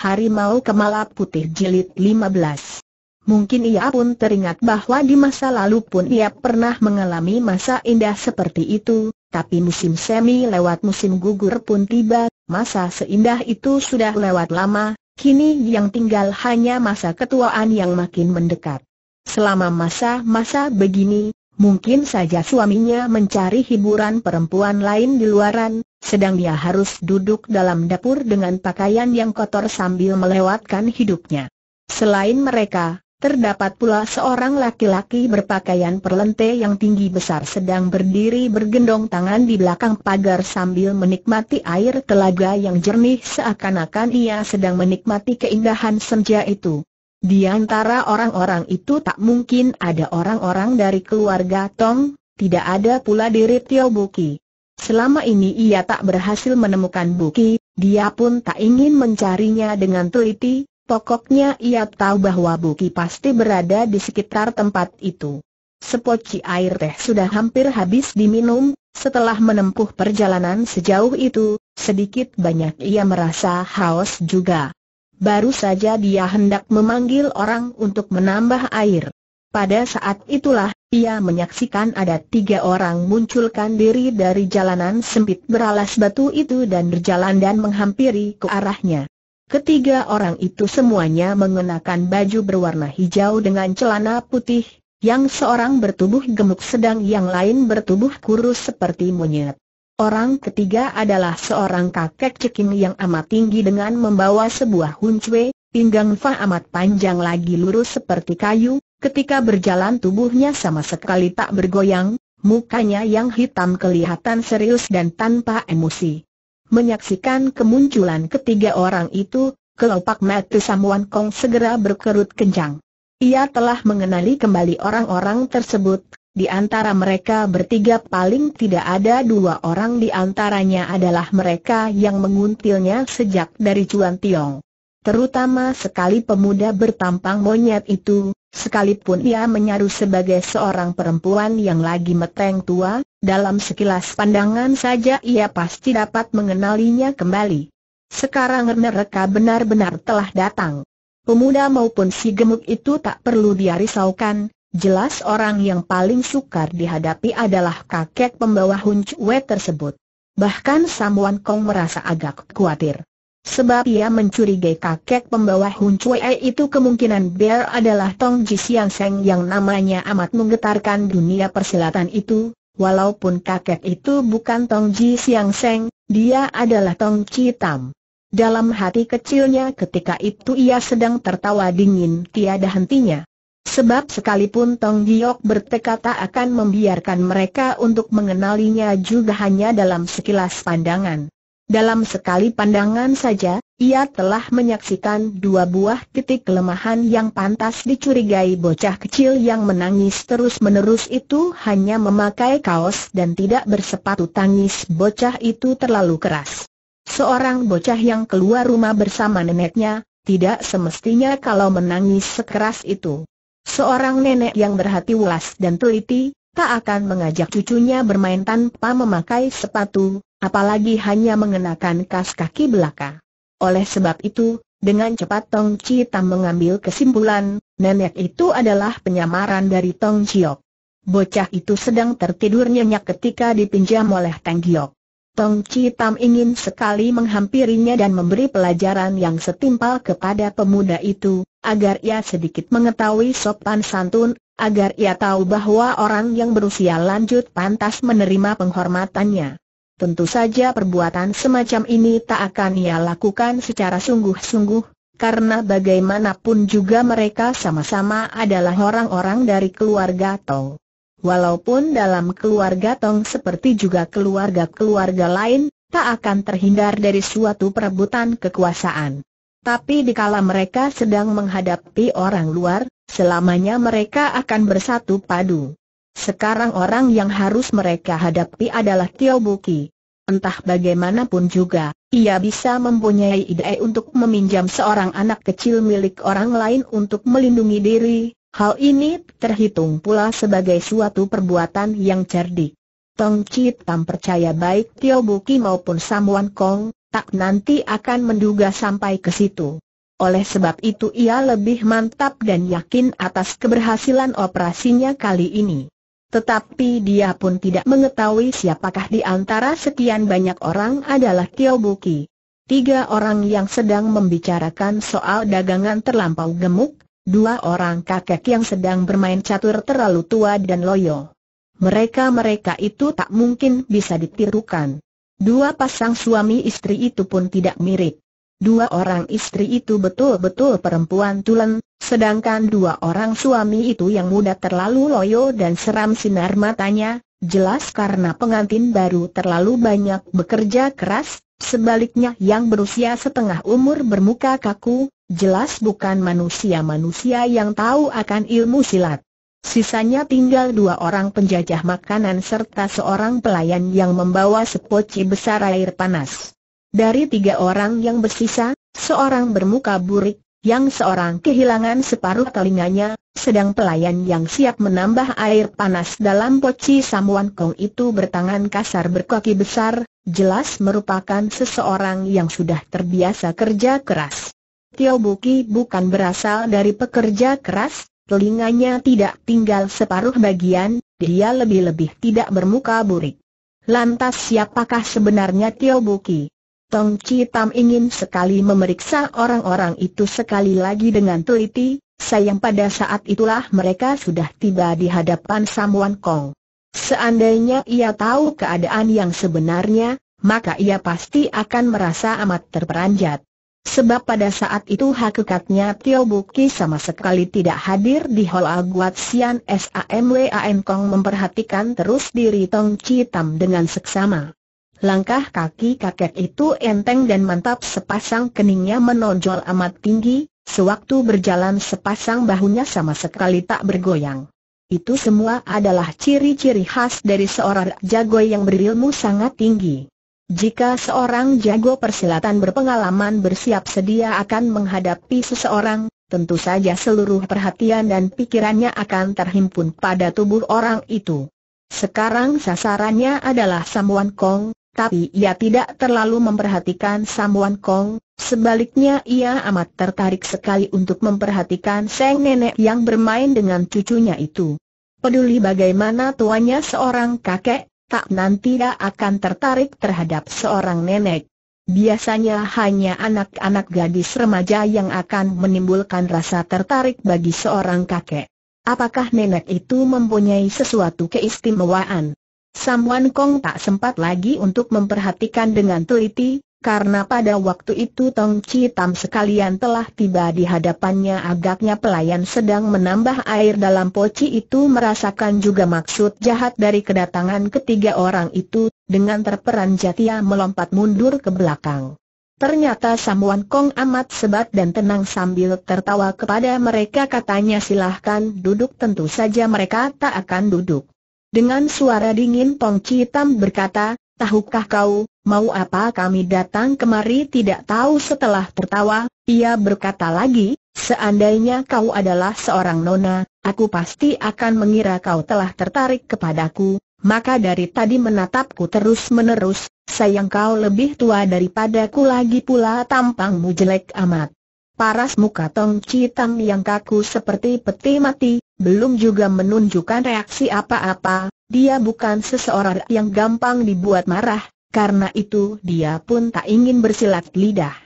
Harimau Kemala Putih Jilid 15 Mungkin ia pun teringat bahwa di masa lalu pun ia pernah mengalami masa indah seperti itu, tapi musim semi lewat musim gugur pun tiba, masa seindah itu sudah lewat lama, kini yang tinggal hanya masa ketuaan yang makin mendekat. Selama masa-masa begini, mungkin saja suaminya mencari hiburan perempuan lain di luaran, sedang dia harus duduk dalam dapur dengan pakaian yang kotor sambil melewatkan hidupnya. Selain mereka, Terdapat pula seorang laki-laki berpakaian perlente yang tinggi besar sedang berdiri bergendong tangan di belakang pagar sambil menikmati air telaga yang jernih seakan-akan ia sedang menikmati keindahan senja itu. Di antara orang-orang itu tak mungkin ada orang-orang dari keluarga Tong, tidak ada pula diri Tio Buki. Selama ini ia tak berhasil menemukan Buki, dia pun tak ingin mencarinya dengan teliti, pokoknya ia tahu bahwa Buki pasti berada di sekitar tempat itu. Sepoci air teh sudah hampir habis diminum, setelah menempuh perjalanan sejauh itu, sedikit banyak ia merasa haus juga. Baru saja dia hendak memanggil orang untuk menambah air. Pada saat itulah, ia menyaksikan ada tiga orang munculkan diri dari jalanan sempit beralas batu itu dan berjalan dan menghampiri ke arahnya. Ketiga orang itu semuanya mengenakan baju berwarna hijau dengan celana putih, yang seorang bertubuh gemuk sedang yang lain bertubuh kurus seperti monyet. Orang ketiga adalah seorang kakek ceking yang amat tinggi dengan membawa sebuah huncwe, pinggang Fa amat panjang lagi lurus seperti kayu, Ketika berjalan tubuhnya sama sekali tak bergoyang, mukanya yang hitam kelihatan serius dan tanpa emosi. Menyaksikan kemunculan ketiga orang itu, kelopak mata Samuan Kong segera berkerut kencang. Ia telah mengenali kembali orang-orang tersebut, di antara mereka bertiga paling tidak ada dua orang di antaranya adalah mereka yang menguntilnya sejak dari Cuan Tiong. Terutama sekali pemuda bertampang monyet itu, Sekalipun ia menyaru sebagai seorang perempuan yang lagi meteng tua, dalam sekilas pandangan saja ia pasti dapat mengenalinya kembali. Sekarang mereka benar-benar telah datang. Pemuda maupun si gemuk itu tak perlu diarisaukan, jelas orang yang paling sukar dihadapi adalah kakek pembawa Hunchwe tersebut. Bahkan Samuan Kong merasa agak khawatir. Sebab ia mencurigai kakek pembawa Hun Cui itu kemungkinan Bear adalah Tong Ji Siang Seng yang namanya amat menggetarkan dunia persilatan itu, walaupun kakek itu bukan Tong Ji Siang Seng, dia adalah Tong Ji Tam. Dalam hati kecilnya ketika itu ia sedang tertawa dingin tiada hentinya. Sebab sekalipun Tong Giok bertekad tak akan membiarkan mereka untuk mengenalinya juga hanya dalam sekilas pandangan. Dalam sekali pandangan saja, ia telah menyaksikan dua buah titik kelemahan yang pantas dicurigai bocah kecil yang menangis terus-menerus itu hanya memakai kaos dan tidak bersepatu tangis bocah itu terlalu keras. Seorang bocah yang keluar rumah bersama neneknya, tidak semestinya kalau menangis sekeras itu. Seorang nenek yang berhati welas dan teliti, tak akan mengajak cucunya bermain tanpa memakai sepatu, apalagi hanya mengenakan kas kaki belaka. Oleh sebab itu, dengan cepat Tong Chi Tam mengambil kesimpulan, nenek itu adalah penyamaran dari Tong Chiok. Bocah itu sedang tertidur nyenyak ketika dipinjam oleh Tang Giok. Tong Chi Tam ingin sekali menghampirinya dan memberi pelajaran yang setimpal kepada pemuda itu, agar ia sedikit mengetahui sopan santun, agar ia tahu bahwa orang yang berusia lanjut pantas menerima penghormatannya. Tentu saja perbuatan semacam ini tak akan ia lakukan secara sungguh-sungguh, karena bagaimanapun juga mereka sama-sama adalah orang-orang dari keluarga Tong. Walaupun dalam keluarga Tong seperti juga keluarga-keluarga lain, tak akan terhindar dari suatu perebutan kekuasaan. Tapi dikala mereka sedang menghadapi orang luar, selamanya mereka akan bersatu padu. Sekarang orang yang harus mereka hadapi adalah Tio Buki. Entah bagaimanapun juga, ia bisa mempunyai ide untuk meminjam seorang anak kecil milik orang lain untuk melindungi diri, hal ini terhitung pula sebagai suatu perbuatan yang cerdik. Tong Chit Tam percaya baik Tio Buki maupun Samuan Kong, tak nanti akan menduga sampai ke situ. Oleh sebab itu ia lebih mantap dan yakin atas keberhasilan operasinya kali ini. Tetapi dia pun tidak mengetahui siapakah di antara sekian banyak orang adalah Tio Buki. Tiga orang yang sedang membicarakan soal dagangan terlampau gemuk, dua orang kakek yang sedang bermain catur terlalu tua dan loyo. Mereka-mereka itu tak mungkin bisa ditirukan. Dua pasang suami istri itu pun tidak mirip. Dua orang istri itu betul-betul perempuan tulen, sedangkan dua orang suami itu yang muda terlalu loyo dan seram sinar matanya, jelas karena pengantin baru terlalu banyak bekerja keras, sebaliknya yang berusia setengah umur bermuka kaku, jelas bukan manusia-manusia yang tahu akan ilmu silat. Sisanya tinggal dua orang penjajah makanan serta seorang pelayan yang membawa sepoci besar air panas. Dari tiga orang yang bersisa, seorang bermuka burik, yang seorang kehilangan separuh telinganya, sedang pelayan yang siap menambah air panas dalam poci Samuan Kong itu bertangan kasar berkaki besar, jelas merupakan seseorang yang sudah terbiasa kerja keras. Tio Buki bukan berasal dari pekerja keras, telinganya tidak tinggal separuh bagian, dia lebih-lebih tidak bermuka burik. Lantas siapakah sebenarnya Tio Buki? Tong Tam ingin sekali memeriksa orang-orang itu sekali lagi dengan teliti, sayang pada saat itulah mereka sudah tiba di hadapan Sam Wan Kong. Seandainya ia tahu keadaan yang sebenarnya, maka ia pasti akan merasa amat terperanjat. Sebab pada saat itu hakikatnya Tio Buki sama sekali tidak hadir di Hall Aguat Sian SAMWAN Kong memperhatikan terus diri Tong Tam dengan seksama. Langkah kaki kakek itu enteng dan mantap sepasang keningnya menonjol amat tinggi, sewaktu berjalan sepasang bahunya sama sekali tak bergoyang. Itu semua adalah ciri-ciri khas dari seorang jago yang berilmu sangat tinggi. Jika seorang jago persilatan berpengalaman bersiap sedia akan menghadapi seseorang, tentu saja seluruh perhatian dan pikirannya akan terhimpun pada tubuh orang itu. Sekarang sasarannya adalah Samuan Kong, tapi ia tidak terlalu memperhatikan Samuan Kong, sebaliknya ia amat tertarik sekali untuk memperhatikan Seng Nenek yang bermain dengan cucunya itu. Peduli bagaimana tuanya seorang kakek, tak nanti dia akan tertarik terhadap seorang nenek. Biasanya hanya anak-anak gadis remaja yang akan menimbulkan rasa tertarik bagi seorang kakek. Apakah nenek itu mempunyai sesuatu keistimewaan? Samuan Kong tak sempat lagi untuk memperhatikan dengan teliti, karena pada waktu itu Tong Chi Tam sekalian telah tiba di hadapannya agaknya pelayan sedang menambah air dalam poci itu merasakan juga maksud jahat dari kedatangan ketiga orang itu, dengan terperanjat ia melompat mundur ke belakang. Ternyata Samuan Kong amat sebat dan tenang sambil tertawa kepada mereka katanya silahkan duduk tentu saja mereka tak akan duduk. Dengan suara dingin Tong Citam berkata, tahukah kau, mau apa kami datang kemari tidak tahu setelah tertawa, ia berkata lagi, seandainya kau adalah seorang nona, aku pasti akan mengira kau telah tertarik kepadaku, maka dari tadi menatapku terus-menerus, sayang kau lebih tua daripadaku lagi pula tampangmu jelek amat. Paras muka Tong Citam yang kaku seperti peti mati, belum juga menunjukkan reaksi apa-apa, dia bukan seseorang yang gampang dibuat marah, karena itu dia pun tak ingin bersilat lidah.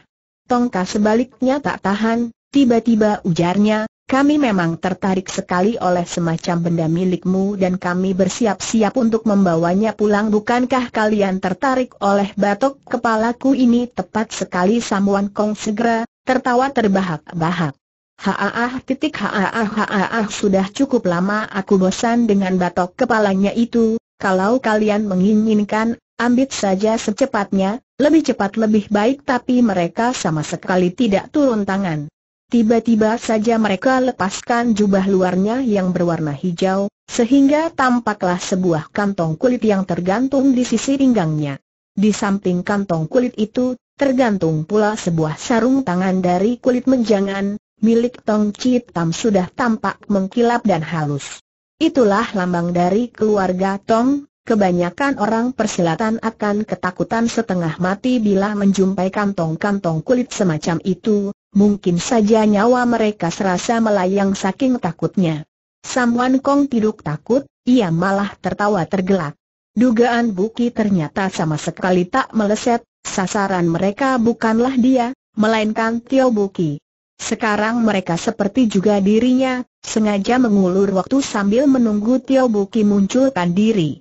Tongka sebaliknya tak tahan, tiba-tiba ujarnya, kami memang tertarik sekali oleh semacam benda milikmu dan kami bersiap-siap untuk membawanya pulang Bukankah kalian tertarik oleh batok kepalaku ini tepat sekali Samuan Kong segera tertawa terbahak-bahak. Haaah titik haaah haaah sudah cukup lama aku bosan dengan batok kepalanya itu, kalau kalian menginginkan, ambil saja secepatnya, lebih cepat lebih baik tapi mereka sama sekali tidak turun tangan. Tiba-tiba saja mereka lepaskan jubah luarnya yang berwarna hijau, sehingga tampaklah sebuah kantong kulit yang tergantung di sisi pinggangnya. Di samping kantong kulit itu Tergantung pula sebuah sarung tangan dari kulit menjangan, milik Tong Chit Tam sudah tampak mengkilap dan halus. Itulah lambang dari keluarga Tong, kebanyakan orang persilatan akan ketakutan setengah mati bila menjumpai kantong-kantong kulit semacam itu, mungkin saja nyawa mereka serasa melayang saking takutnya. Wan Kong tidak takut, ia malah tertawa tergelak. Dugaan Buki ternyata sama sekali tak meleset, Sasaran mereka bukanlah dia, melainkan Tio Buki. Sekarang mereka seperti juga dirinya, sengaja mengulur waktu sambil menunggu Tio Buki munculkan diri.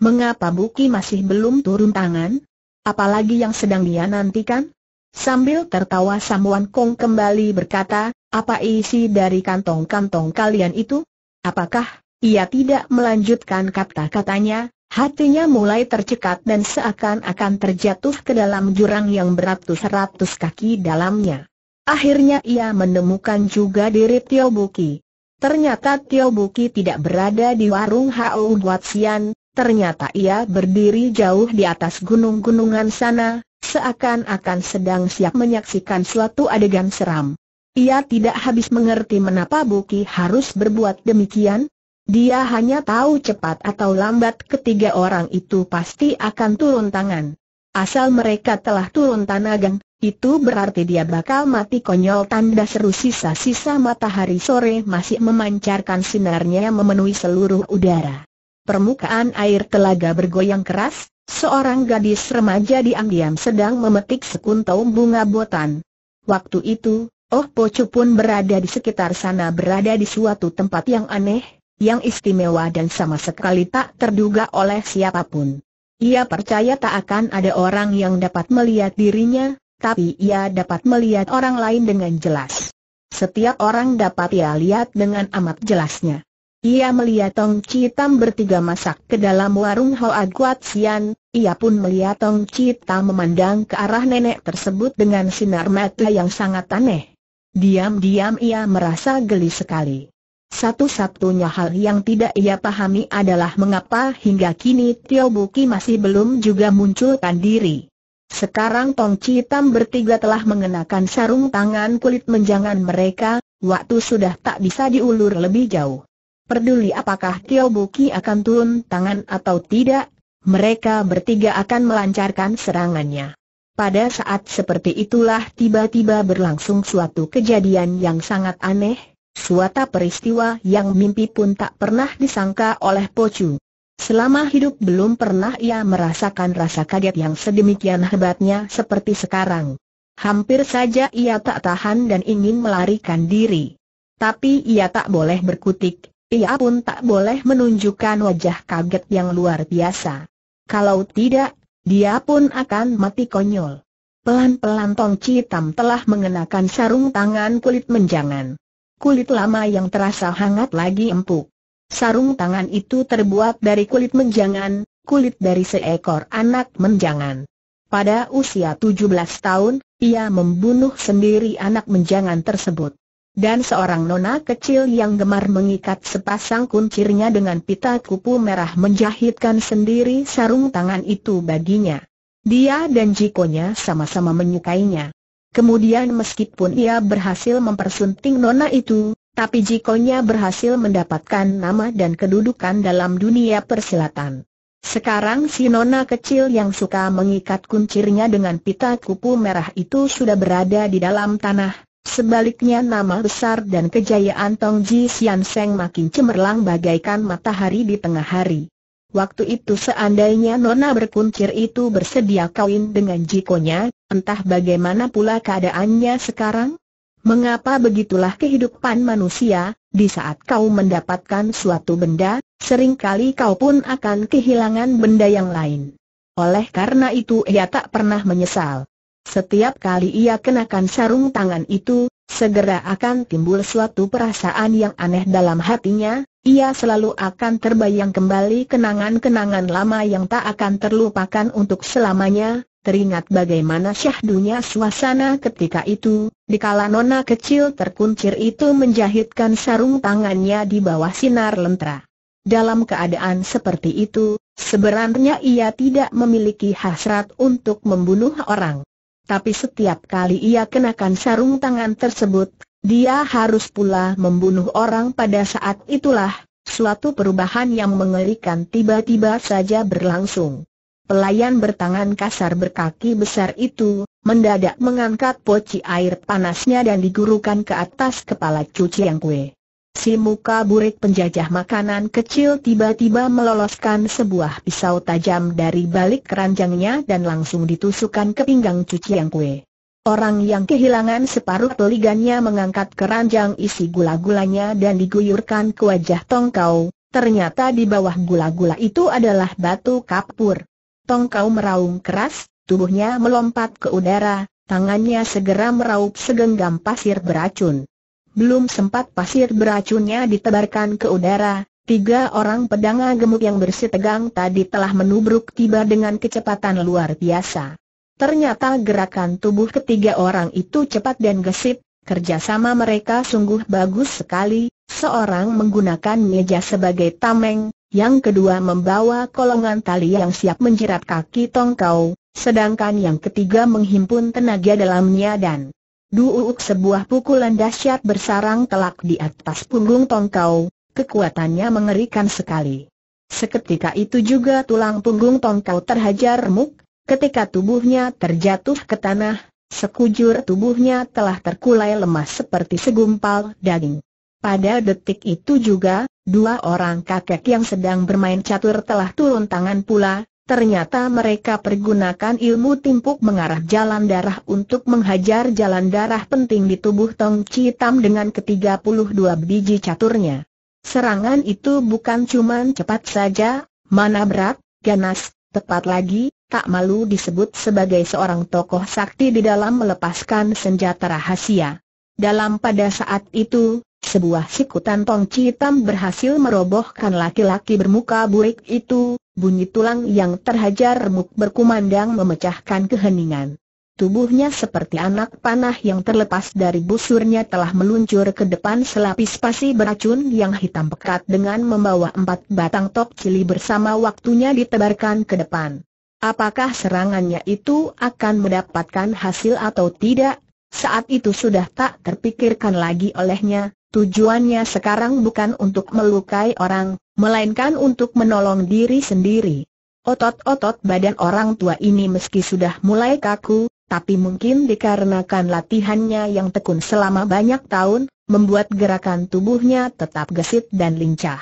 Mengapa Buki masih belum turun tangan? Apalagi yang sedang dia nantikan? Sambil tertawa Samuan Kong kembali berkata, apa isi dari kantong-kantong kalian itu? Apakah ia tidak melanjutkan kata-katanya, hatinya mulai tercekat dan seakan-akan terjatuh ke dalam jurang yang beratus-ratus kaki dalamnya. Akhirnya ia menemukan juga diri Tio Buki. Ternyata Tio Buki tidak berada di warung Hao Guatsian, ternyata ia berdiri jauh di atas gunung-gunungan sana, seakan-akan sedang siap menyaksikan suatu adegan seram. Ia tidak habis mengerti mengapa Buki harus berbuat demikian, dia hanya tahu cepat atau lambat ketiga orang itu pasti akan turun tangan. Asal mereka telah turun tanagan, itu berarti dia bakal mati konyol tanda seru sisa-sisa matahari sore masih memancarkan sinarnya memenuhi seluruh udara. Permukaan air telaga bergoyang keras, seorang gadis remaja diam-diam sedang memetik sekuntum bunga botan. Waktu itu, Oh Pocu pun berada di sekitar sana berada di suatu tempat yang aneh, yang istimewa dan sama sekali tak terduga oleh siapapun. Ia percaya tak akan ada orang yang dapat melihat dirinya, tapi ia dapat melihat orang lain dengan jelas. Setiap orang dapat ia lihat dengan amat jelasnya. Ia melihat Tong Citam bertiga masak ke dalam warung Hoa Guat Sian, ia pun melihat Tong Citam memandang ke arah nenek tersebut dengan sinar mata yang sangat aneh. Diam-diam ia merasa geli sekali. Satu-satunya hal yang tidak ia pahami adalah mengapa hingga kini Tio Buki masih belum juga munculkan diri. Sekarang Tong Citam bertiga telah mengenakan sarung tangan kulit menjangan mereka, waktu sudah tak bisa diulur lebih jauh. Perduli apakah Tio Buki akan turun tangan atau tidak, mereka bertiga akan melancarkan serangannya. Pada saat seperti itulah tiba-tiba berlangsung suatu kejadian yang sangat aneh, Suatu peristiwa yang mimpi pun tak pernah disangka oleh Po Chu. Selama hidup belum pernah ia merasakan rasa kaget yang sedemikian hebatnya seperti sekarang. Hampir saja ia tak tahan dan ingin melarikan diri. Tapi ia tak boleh berkutik, ia pun tak boleh menunjukkan wajah kaget yang luar biasa. Kalau tidak, dia pun akan mati konyol. Pelan-pelan Tong Tam telah mengenakan sarung tangan kulit menjangan kulit lama yang terasa hangat lagi empuk. Sarung tangan itu terbuat dari kulit menjangan, kulit dari seekor anak menjangan. Pada usia 17 tahun, ia membunuh sendiri anak menjangan tersebut. Dan seorang nona kecil yang gemar mengikat sepasang kuncirnya dengan pita kupu merah menjahitkan sendiri sarung tangan itu baginya. Dia dan Jikonya sama-sama menyukainya. Kemudian meskipun ia berhasil mempersunting nona itu, tapi jikonya berhasil mendapatkan nama dan kedudukan dalam dunia persilatan. Sekarang si nona kecil yang suka mengikat kuncirnya dengan pita kupu merah itu sudah berada di dalam tanah, sebaliknya nama besar dan kejayaan Tong Ji Sian Seng makin cemerlang bagaikan matahari di tengah hari. Waktu itu seandainya Nona berkuncir itu bersedia kawin dengan jikonya, entah bagaimana pula keadaannya sekarang? Mengapa begitulah kehidupan manusia, di saat kau mendapatkan suatu benda, seringkali kau pun akan kehilangan benda yang lain. Oleh karena itu ia tak pernah menyesal. Setiap kali ia kenakan sarung tangan itu, segera akan timbul suatu perasaan yang aneh dalam hatinya, ia selalu akan terbayang kembali kenangan-kenangan lama yang tak akan terlupakan untuk selamanya, teringat bagaimana syahdunya suasana ketika itu, dikala nona kecil terkuncir itu menjahitkan sarung tangannya di bawah sinar lentera. Dalam keadaan seperti itu, sebenarnya ia tidak memiliki hasrat untuk membunuh orang. Tapi setiap kali ia kenakan sarung tangan tersebut, dia harus pula membunuh orang pada saat itulah, suatu perubahan yang mengerikan tiba-tiba saja berlangsung. Pelayan bertangan kasar berkaki besar itu, mendadak mengangkat poci air panasnya dan digurukan ke atas kepala cuci yang kue. Si muka burik penjajah makanan kecil tiba-tiba meloloskan sebuah pisau tajam dari balik keranjangnya dan langsung ditusukkan ke pinggang cuci yang kue. Orang yang kehilangan separuh teliganya mengangkat keranjang isi gula-gulanya dan diguyurkan ke wajah Tongkau. Ternyata di bawah gula-gula itu adalah batu kapur. Tongkau meraung keras, tubuhnya melompat ke udara, tangannya segera meraup segenggam pasir beracun. Belum sempat pasir beracunnya ditebarkan ke udara, tiga orang pedanga gemuk yang bersih tegang tadi telah menubruk tiba dengan kecepatan luar biasa. Ternyata gerakan tubuh ketiga orang itu cepat dan gesit, kerjasama mereka sungguh bagus sekali, seorang menggunakan meja sebagai tameng, yang kedua membawa kolongan tali yang siap menjerat kaki Tongkau, sedangkan yang ketiga menghimpun tenaga dalamnya dan Duuk sebuah pukulan dahsyat bersarang telak di atas punggung Tongkau, kekuatannya mengerikan sekali. Seketika itu juga tulang punggung Tongkau terhajar remuk, Ketika tubuhnya terjatuh ke tanah, sekujur tubuhnya telah terkulai lemas seperti segumpal daging. Pada detik itu juga, dua orang kakek yang sedang bermain catur telah turun tangan pula, ternyata mereka pergunakan ilmu timpuk mengarah jalan darah untuk menghajar jalan darah penting di tubuh Tong Citam dengan ke-32 biji caturnya. Serangan itu bukan cuman cepat saja, mana berat, ganas, Tepat lagi, tak malu disebut sebagai seorang tokoh sakti di dalam melepaskan senjata rahasia. Dalam pada saat itu, sebuah sikutan tongci hitam berhasil merobohkan laki-laki bermuka buik itu, bunyi tulang yang terhajar remuk berkumandang memecahkan keheningan. Tubuhnya seperti anak panah yang terlepas dari busurnya telah meluncur ke depan selapis pasi beracun yang hitam pekat dengan membawa empat batang tok cili bersama waktunya ditebarkan ke depan. Apakah serangannya itu akan mendapatkan hasil atau tidak? Saat itu sudah tak terpikirkan lagi olehnya, tujuannya sekarang bukan untuk melukai orang, melainkan untuk menolong diri sendiri. Otot-otot badan orang tua ini meski sudah mulai kaku, tapi mungkin dikarenakan latihannya yang tekun selama banyak tahun, membuat gerakan tubuhnya tetap gesit dan lincah.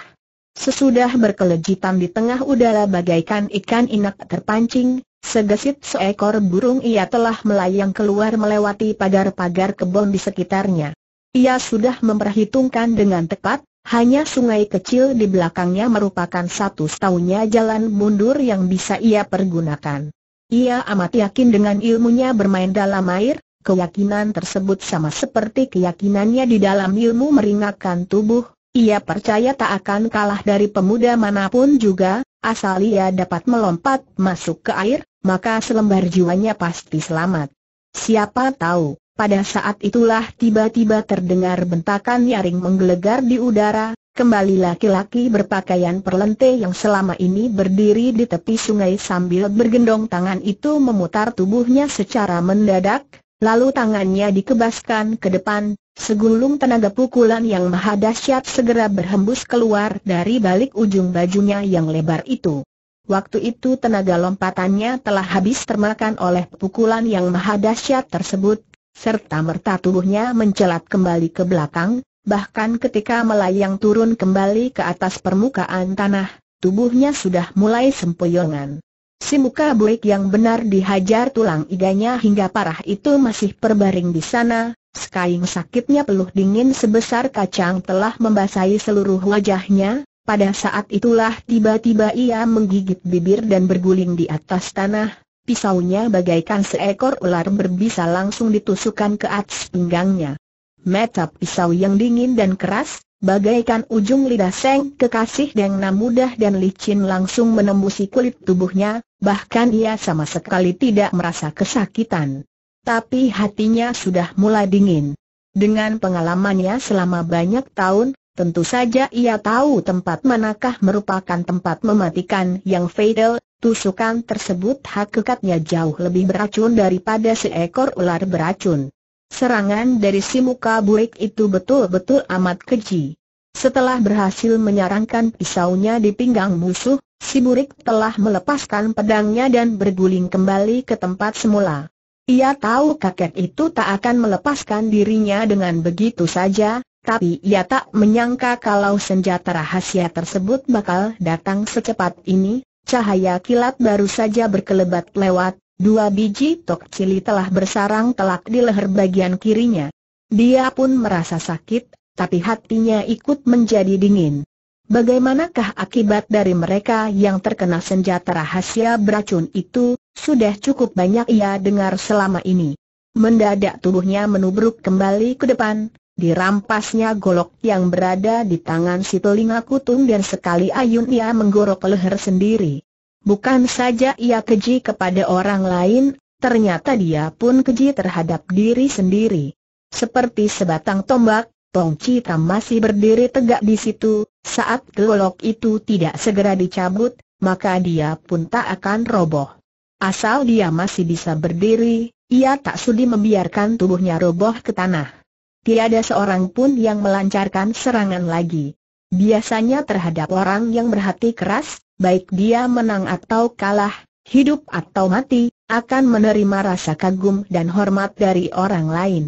Sesudah berkelejitan di tengah udara bagaikan ikan inak terpancing, segesit seekor burung ia telah melayang keluar melewati pagar-pagar kebun di sekitarnya. Ia sudah memperhitungkan dengan tepat, hanya sungai kecil di belakangnya merupakan satu setahunya jalan mundur yang bisa ia pergunakan. Ia amat yakin dengan ilmunya bermain dalam air, keyakinan tersebut sama seperti keyakinannya di dalam ilmu meringatkan tubuh, ia percaya tak akan kalah dari pemuda manapun juga, asal ia dapat melompat masuk ke air, maka selembar jiwanya pasti selamat. Siapa tahu, pada saat itulah tiba-tiba terdengar bentakan nyaring menggelegar di udara, Kembali laki-laki berpakaian perlente yang selama ini berdiri di tepi sungai sambil bergendong tangan itu memutar tubuhnya secara mendadak, lalu tangannya dikebaskan ke depan, segulung tenaga pukulan yang maha dahsyat segera berhembus keluar dari balik ujung bajunya yang lebar itu. Waktu itu tenaga lompatannya telah habis termakan oleh pukulan yang maha dahsyat tersebut, serta merta tubuhnya mencelat kembali ke belakang, bahkan ketika melayang turun kembali ke atas permukaan tanah, tubuhnya sudah mulai sempoyongan. Si muka buik yang benar dihajar tulang iganya hingga parah itu masih perbaring di sana, Skying sakitnya peluh dingin sebesar kacang telah membasahi seluruh wajahnya, pada saat itulah tiba-tiba ia menggigit bibir dan berguling di atas tanah, pisaunya bagaikan seekor ular berbisa langsung ditusukkan ke atas pinggangnya. Metap pisau yang dingin dan keras, bagaikan ujung lidah seng kekasih yang mudah dan licin langsung menembusi kulit tubuhnya, bahkan ia sama sekali tidak merasa kesakitan. Tapi hatinya sudah mulai dingin. Dengan pengalamannya selama banyak tahun, tentu saja ia tahu tempat manakah merupakan tempat mematikan yang fatal, tusukan tersebut hakikatnya jauh lebih beracun daripada seekor ular beracun. Serangan dari si muka burik itu betul-betul amat keji. Setelah berhasil menyarangkan pisaunya di pinggang musuh, si burik telah melepaskan pedangnya dan berguling kembali ke tempat semula. Ia tahu kakek itu tak akan melepaskan dirinya dengan begitu saja, tapi ia tak menyangka kalau senjata rahasia tersebut bakal datang secepat ini, cahaya kilat baru saja berkelebat lewat, Dua biji tok cili telah bersarang telak di leher bagian kirinya. Dia pun merasa sakit, tapi hatinya ikut menjadi dingin. Bagaimanakah akibat dari mereka yang terkena senjata rahasia beracun itu, sudah cukup banyak ia dengar selama ini. Mendadak tubuhnya menubruk kembali ke depan, dirampasnya golok yang berada di tangan si telinga kutung dan sekali ayun ia menggorok leher sendiri. Bukan saja ia keji kepada orang lain, ternyata dia pun keji terhadap diri sendiri. Seperti sebatang tombak, Tong Cita masih berdiri tegak di situ, saat golok itu tidak segera dicabut, maka dia pun tak akan roboh. Asal dia masih bisa berdiri, ia tak sudi membiarkan tubuhnya roboh ke tanah. Tiada seorang pun yang melancarkan serangan lagi. Biasanya terhadap orang yang berhati keras, baik dia menang atau kalah, hidup atau mati, akan menerima rasa kagum dan hormat dari orang lain.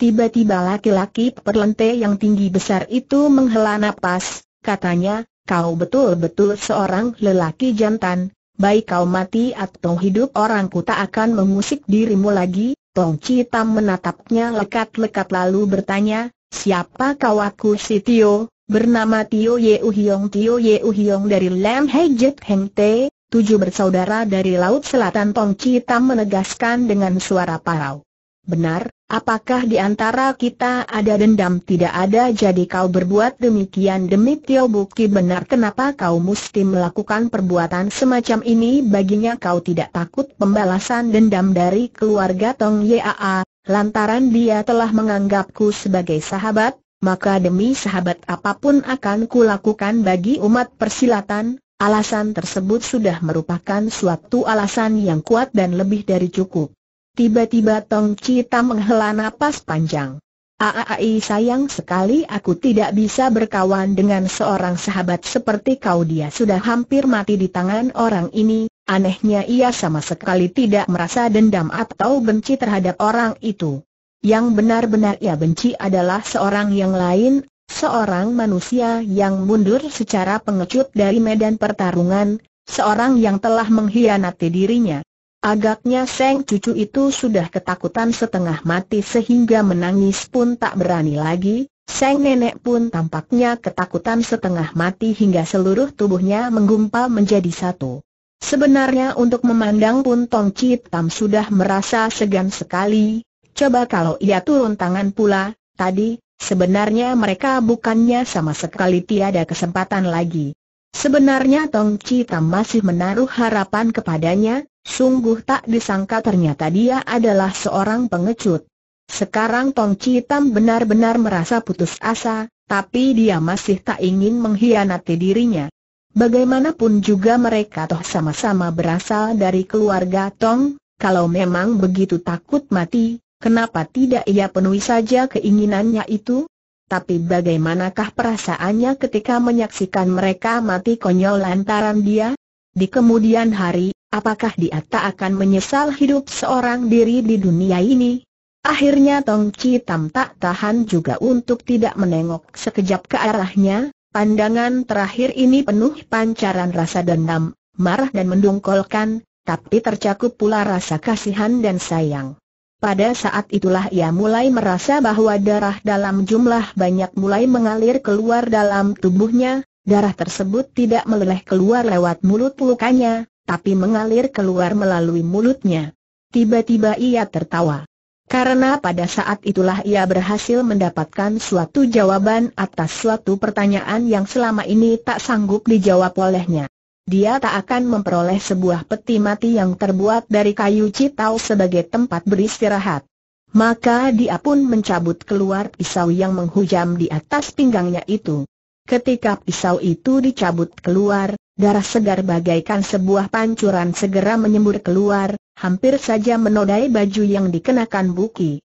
Tiba-tiba laki-laki perlente yang tinggi besar itu menghela nafas, katanya, kau betul-betul seorang lelaki jantan, baik kau mati atau hidup orangku tak akan mengusik dirimu lagi, Tong Citam menatapnya lekat-lekat lalu bertanya, siapa kau aku Sitio, bernama Tio Ye Uhyong Tio Ye Uhyong dari Lam Hei Jet Heng Te, tujuh bersaudara dari Laut Selatan Tong Tam menegaskan dengan suara parau. Benar, apakah di antara kita ada dendam tidak ada jadi kau berbuat demikian demi Tio Buki benar kenapa kau mesti melakukan perbuatan semacam ini baginya kau tidak takut pembalasan dendam dari keluarga Tong Yaa, lantaran dia telah menganggapku sebagai sahabat, maka demi sahabat apapun akan kulakukan bagi umat persilatan, alasan tersebut sudah merupakan suatu alasan yang kuat dan lebih dari cukup. Tiba-tiba Tong Cita menghela napas panjang. Aai sayang sekali aku tidak bisa berkawan dengan seorang sahabat seperti kau dia sudah hampir mati di tangan orang ini, anehnya ia sama sekali tidak merasa dendam atau benci terhadap orang itu. Yang benar-benar ia benci adalah seorang yang lain, seorang manusia yang mundur secara pengecut dari medan pertarungan, seorang yang telah mengkhianati dirinya. Agaknya Seng cucu itu sudah ketakutan setengah mati sehingga menangis pun tak berani lagi, Seng nenek pun tampaknya ketakutan setengah mati hingga seluruh tubuhnya menggumpal menjadi satu. Sebenarnya untuk memandang pun Tong Cip Tam sudah merasa segan sekali, Coba kalau ia turun tangan pula, tadi, sebenarnya mereka bukannya sama sekali tiada kesempatan lagi. Sebenarnya Tong Cita masih menaruh harapan kepadanya, sungguh tak disangka ternyata dia adalah seorang pengecut. Sekarang Tong Cita benar-benar merasa putus asa, tapi dia masih tak ingin mengkhianati dirinya. Bagaimanapun juga mereka toh sama-sama berasal dari keluarga Tong, kalau memang begitu takut mati, Kenapa tidak ia penuhi saja keinginannya itu? Tapi bagaimanakah perasaannya ketika menyaksikan mereka mati konyol lantaran dia? Di kemudian hari, apakah dia tak akan menyesal hidup seorang diri di dunia ini? Akhirnya Tong Chi Tam tak tahan juga untuk tidak menengok sekejap ke arahnya, pandangan terakhir ini penuh pancaran rasa dendam, marah dan mendungkolkan, tapi tercakup pula rasa kasihan dan sayang. Pada saat itulah ia mulai merasa bahwa darah dalam jumlah banyak mulai mengalir keluar dalam tubuhnya, darah tersebut tidak meleleh keluar lewat mulut lukanya, tapi mengalir keluar melalui mulutnya. Tiba-tiba ia tertawa. Karena pada saat itulah ia berhasil mendapatkan suatu jawaban atas suatu pertanyaan yang selama ini tak sanggup dijawab olehnya dia tak akan memperoleh sebuah peti mati yang terbuat dari kayu citau sebagai tempat beristirahat. Maka dia pun mencabut keluar pisau yang menghujam di atas pinggangnya itu. Ketika pisau itu dicabut keluar, darah segar bagaikan sebuah pancuran segera menyembur keluar, hampir saja menodai baju yang dikenakan Buki.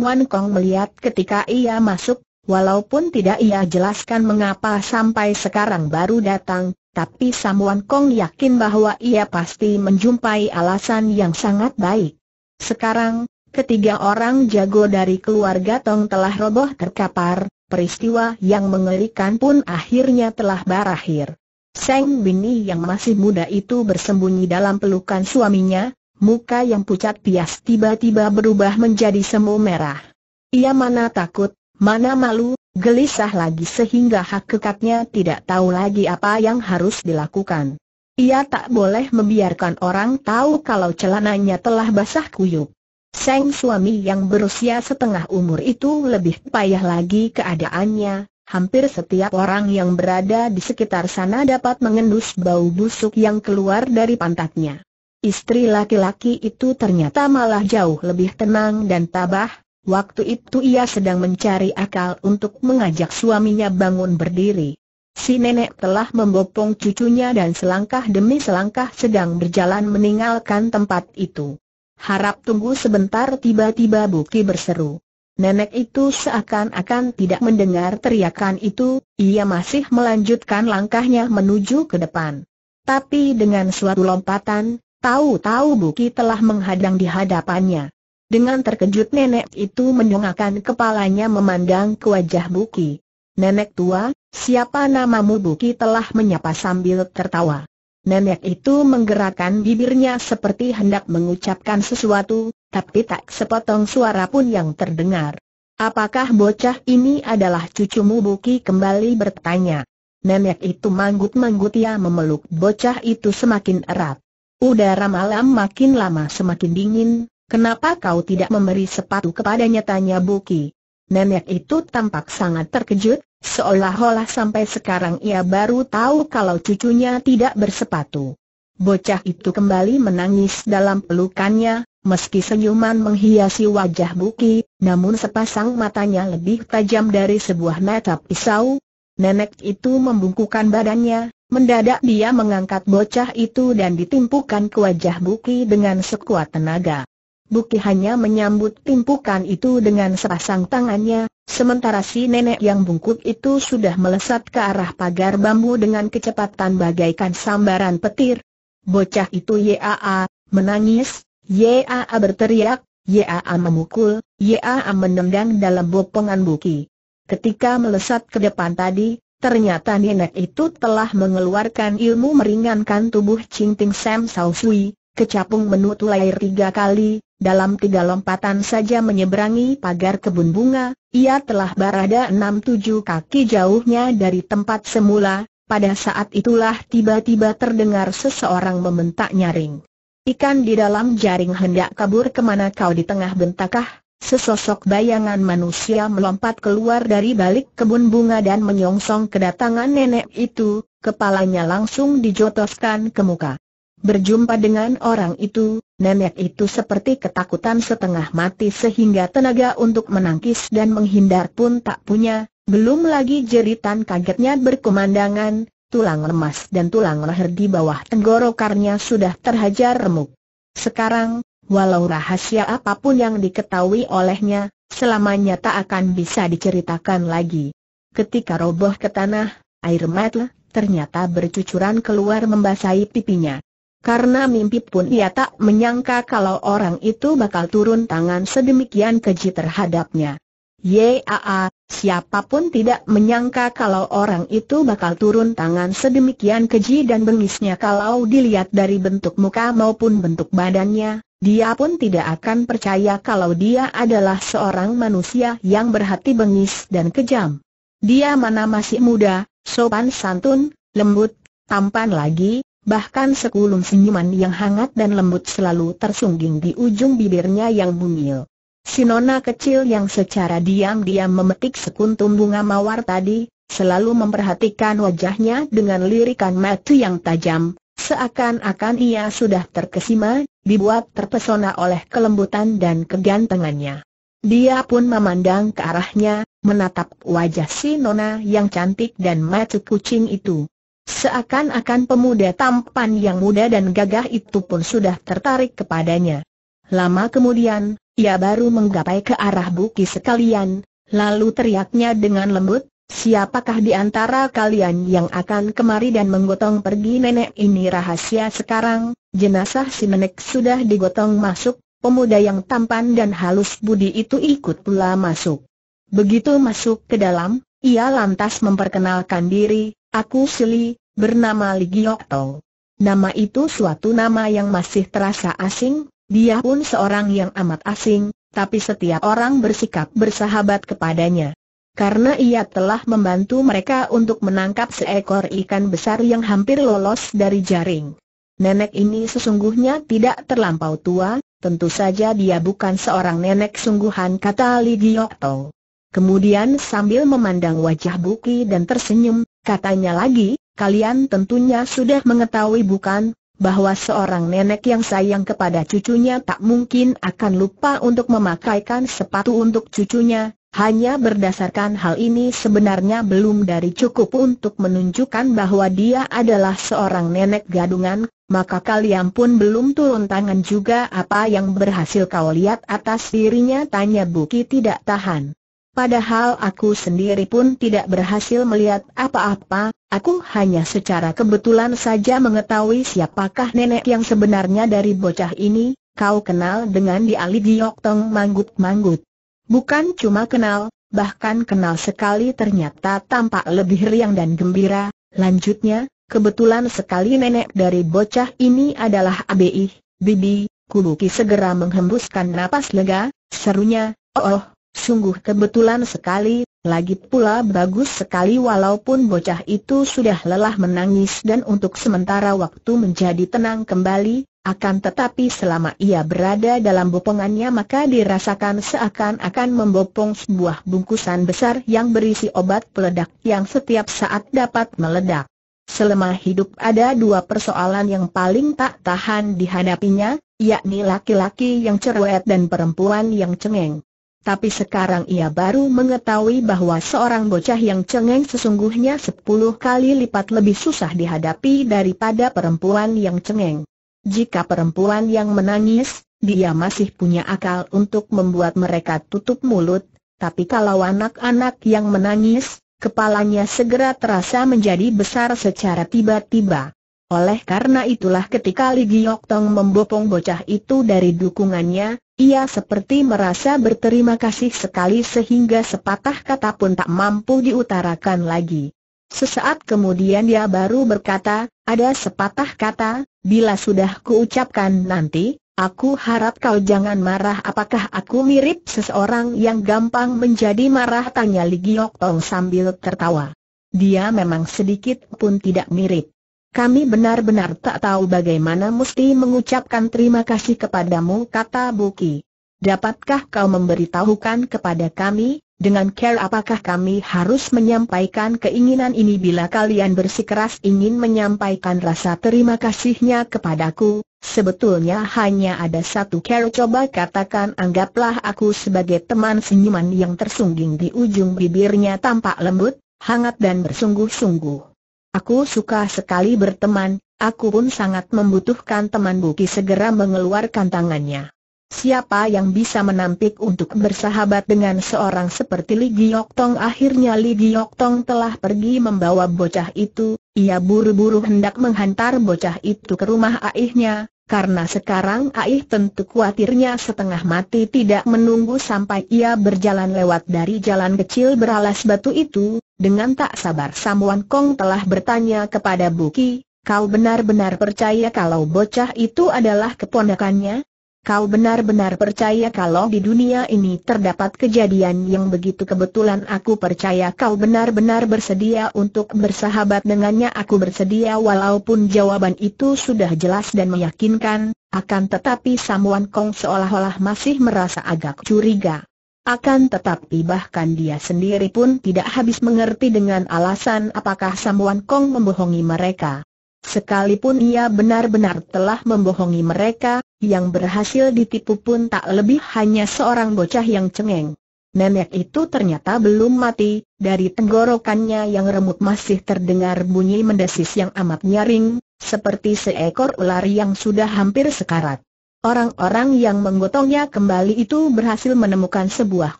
Wan Kong melihat ketika ia masuk, walaupun tidak ia jelaskan mengapa sampai sekarang baru datang, tapi Samuan Kong yakin bahwa ia pasti menjumpai alasan yang sangat baik. Sekarang, ketiga orang jago dari keluarga Tong telah roboh terkapar, peristiwa yang mengerikan pun akhirnya telah berakhir. Seng Bini yang masih muda itu bersembunyi dalam pelukan suaminya, muka yang pucat pias tiba-tiba berubah menjadi semu merah. Ia mana takut, Mana malu, gelisah lagi sehingga hak hakikatnya tidak tahu lagi apa yang harus dilakukan. Ia tak boleh membiarkan orang tahu kalau celananya telah basah kuyup. Sang suami yang berusia setengah umur itu lebih payah lagi keadaannya, hampir setiap orang yang berada di sekitar sana dapat mengendus bau busuk yang keluar dari pantatnya. Istri laki-laki itu ternyata malah jauh lebih tenang dan tabah, Waktu itu ia sedang mencari akal untuk mengajak suaminya bangun berdiri. Si nenek telah membopong cucunya dan selangkah demi selangkah sedang berjalan meninggalkan tempat itu. Harap tunggu sebentar tiba-tiba Buki berseru. Nenek itu seakan-akan tidak mendengar teriakan itu, ia masih melanjutkan langkahnya menuju ke depan. Tapi dengan suatu lompatan, tahu-tahu Buki telah menghadang di hadapannya. Dengan terkejut nenek itu mendongakkan kepalanya memandang ke wajah Buki. Nenek tua, siapa namamu Buki telah menyapa sambil tertawa. Nenek itu menggerakkan bibirnya seperti hendak mengucapkan sesuatu, tapi tak sepotong suara pun yang terdengar. Apakah bocah ini adalah cucumu Buki kembali bertanya. Nenek itu manggut-manggut ia memeluk bocah itu semakin erat. Udara malam makin lama semakin dingin, Kenapa kau tidak memberi sepatu kepadanya tanya Buki. Nenek itu tampak sangat terkejut, seolah-olah sampai sekarang ia baru tahu kalau cucunya tidak bersepatu. Bocah itu kembali menangis dalam pelukannya, meski senyuman menghiasi wajah Buki, namun sepasang matanya lebih tajam dari sebuah mata pisau. Nenek itu membungkukan badannya, Mendadak dia mengangkat bocah itu dan ditimpukan ke wajah Buki dengan sekuat tenaga. Buki hanya menyambut timpukan itu dengan sepasang tangannya, sementara si nenek yang bungkuk itu sudah melesat ke arah pagar bambu dengan kecepatan bagaikan sambaran petir. Bocah itu YAA, menangis, YAA berteriak, YAA memukul, YAA menendang dalam bopongan Buki. Ketika melesat ke depan tadi, ternyata nenek itu telah mengeluarkan ilmu meringankan tubuh Cingting Sam Sausui, Kecapung menutul air tiga kali, dalam tiga lompatan saja menyeberangi pagar kebun bunga, ia telah berada enam tujuh kaki jauhnya dari tempat semula, pada saat itulah tiba-tiba terdengar seseorang membentak nyaring. Ikan di dalam jaring hendak kabur kemana kau di tengah bentakah? Sesosok bayangan manusia melompat keluar dari balik kebun bunga dan menyongsong kedatangan nenek itu, kepalanya langsung dijotoskan ke muka. Berjumpa dengan orang itu, nenek itu seperti ketakutan setengah mati sehingga tenaga untuk menangkis dan menghindar pun tak punya, belum lagi jeritan kagetnya berkumandangan, tulang lemas dan tulang leher di bawah tenggorokannya sudah terhajar remuk. Sekarang, walau rahasia apapun yang diketahui olehnya, selamanya tak akan bisa diceritakan lagi. Ketika roboh ke tanah, air mata ternyata bercucuran keluar membasahi pipinya. Karena mimpi pun ia tak menyangka kalau orang itu bakal turun tangan sedemikian keji terhadapnya. Yaa, siapapun tidak menyangka kalau orang itu bakal turun tangan sedemikian keji dan bengisnya kalau dilihat dari bentuk muka maupun bentuk badannya, dia pun tidak akan percaya kalau dia adalah seorang manusia yang berhati bengis dan kejam. Dia mana masih muda, sopan santun, lembut, tampan lagi, bahkan sekulum senyuman yang hangat dan lembut selalu tersungging di ujung bibirnya yang mungil. Si nona kecil yang secara diam-diam memetik sekuntum bunga mawar tadi, selalu memperhatikan wajahnya dengan lirikan mata yang tajam, seakan-akan ia sudah terkesima, dibuat terpesona oleh kelembutan dan kegantengannya. Dia pun memandang ke arahnya, menatap wajah si nona yang cantik dan mata kucing itu. Seakan-akan pemuda tampan yang muda dan gagah itu pun sudah tertarik kepadanya. Lama kemudian, ia baru menggapai ke arah bukit sekalian, lalu teriaknya dengan lembut, Siapakah di antara kalian yang akan kemari dan menggotong pergi nenek ini rahasia sekarang, jenazah si nenek sudah digotong masuk, pemuda yang tampan dan halus budi itu ikut pula masuk. Begitu masuk ke dalam, ia lantas memperkenalkan diri, Aku Sili, bernama Li Tong. Nama itu suatu nama yang masih terasa asing, dia pun seorang yang amat asing, tapi setiap orang bersikap bersahabat kepadanya. Karena ia telah membantu mereka untuk menangkap seekor ikan besar yang hampir lolos dari jaring. Nenek ini sesungguhnya tidak terlampau tua, tentu saja dia bukan seorang nenek sungguhan kata Li Tong. Kemudian sambil memandang wajah Buki dan tersenyum, Katanya lagi, kalian tentunya sudah mengetahui bukan, bahwa seorang nenek yang sayang kepada cucunya tak mungkin akan lupa untuk memakaikan sepatu untuk cucunya, hanya berdasarkan hal ini sebenarnya belum dari cukup untuk menunjukkan bahwa dia adalah seorang nenek gadungan, maka kalian pun belum turun tangan juga apa yang berhasil kau lihat atas dirinya tanya Buki tidak tahan. Padahal aku sendiri pun tidak berhasil melihat apa-apa, aku hanya secara kebetulan saja mengetahui siapakah nenek yang sebenarnya dari bocah ini, kau kenal dengan Ali Giyok Tong manggut-manggut. Bukan cuma kenal, bahkan kenal sekali ternyata tampak lebih riang dan gembira, lanjutnya, kebetulan sekali nenek dari bocah ini adalah ABI, Bibi, Kuluki segera menghembuskan napas lega, serunya, oh, oh Sungguh kebetulan sekali, lagi pula bagus sekali walaupun bocah itu sudah lelah menangis dan untuk sementara waktu menjadi tenang kembali, akan tetapi selama ia berada dalam bopongannya maka dirasakan seakan-akan membopong sebuah bungkusan besar yang berisi obat peledak yang setiap saat dapat meledak. Selama hidup ada dua persoalan yang paling tak tahan dihadapinya, yakni laki-laki yang cerewet dan perempuan yang cengeng. Tapi sekarang ia baru mengetahui bahwa seorang bocah yang cengeng sesungguhnya sepuluh kali lipat lebih susah dihadapi daripada perempuan yang cengeng. Jika perempuan yang menangis, dia masih punya akal untuk membuat mereka tutup mulut, tapi kalau anak-anak yang menangis, kepalanya segera terasa menjadi besar secara tiba-tiba. Oleh karena itulah ketika Li Giok Tong membopong bocah itu dari dukungannya, ia seperti merasa berterima kasih sekali sehingga sepatah kata pun tak mampu diutarakan lagi. Sesaat kemudian dia baru berkata, ada sepatah kata, bila sudah kuucapkan nanti, aku harap kau jangan marah apakah aku mirip seseorang yang gampang menjadi marah tanya Li Giok Tong sambil tertawa. Dia memang sedikit pun tidak mirip. Kami benar-benar tak tahu bagaimana mesti mengucapkan terima kasih kepadamu kata Buki. Dapatkah kau memberitahukan kepada kami, dengan care apakah kami harus menyampaikan keinginan ini bila kalian bersikeras ingin menyampaikan rasa terima kasihnya kepadaku, sebetulnya hanya ada satu care coba katakan anggaplah aku sebagai teman senyuman yang tersungging di ujung bibirnya tampak lembut, hangat dan bersungguh-sungguh. Aku suka sekali berteman, aku pun sangat membutuhkan teman Buki segera mengeluarkan tangannya. Siapa yang bisa menampik untuk bersahabat dengan seorang seperti Li Giok Tong? Akhirnya Li Giok Tong telah pergi membawa bocah itu, ia buru-buru hendak menghantar bocah itu ke rumah aihnya, karena sekarang Aih tentu khawatirnya setengah mati tidak menunggu sampai ia berjalan lewat dari jalan kecil beralas batu itu, dengan tak sabar Samuan Kong telah bertanya kepada Buki, kau benar-benar percaya kalau bocah itu adalah keponakannya? Kau benar-benar percaya kalau di dunia ini terdapat kejadian yang begitu kebetulan aku percaya kau benar-benar bersedia untuk bersahabat dengannya aku bersedia walaupun jawaban itu sudah jelas dan meyakinkan, akan tetapi Samuan Kong seolah-olah masih merasa agak curiga. Akan tetapi bahkan dia sendiri pun tidak habis mengerti dengan alasan apakah Samuan Kong membohongi mereka. Sekalipun ia benar-benar telah membohongi mereka, yang berhasil ditipu pun tak lebih hanya seorang bocah yang cengeng. Nenek itu ternyata belum mati, dari tenggorokannya yang remuk masih terdengar bunyi mendesis yang amat nyaring, seperti seekor ular yang sudah hampir sekarat. Orang-orang yang menggotongnya kembali itu berhasil menemukan sebuah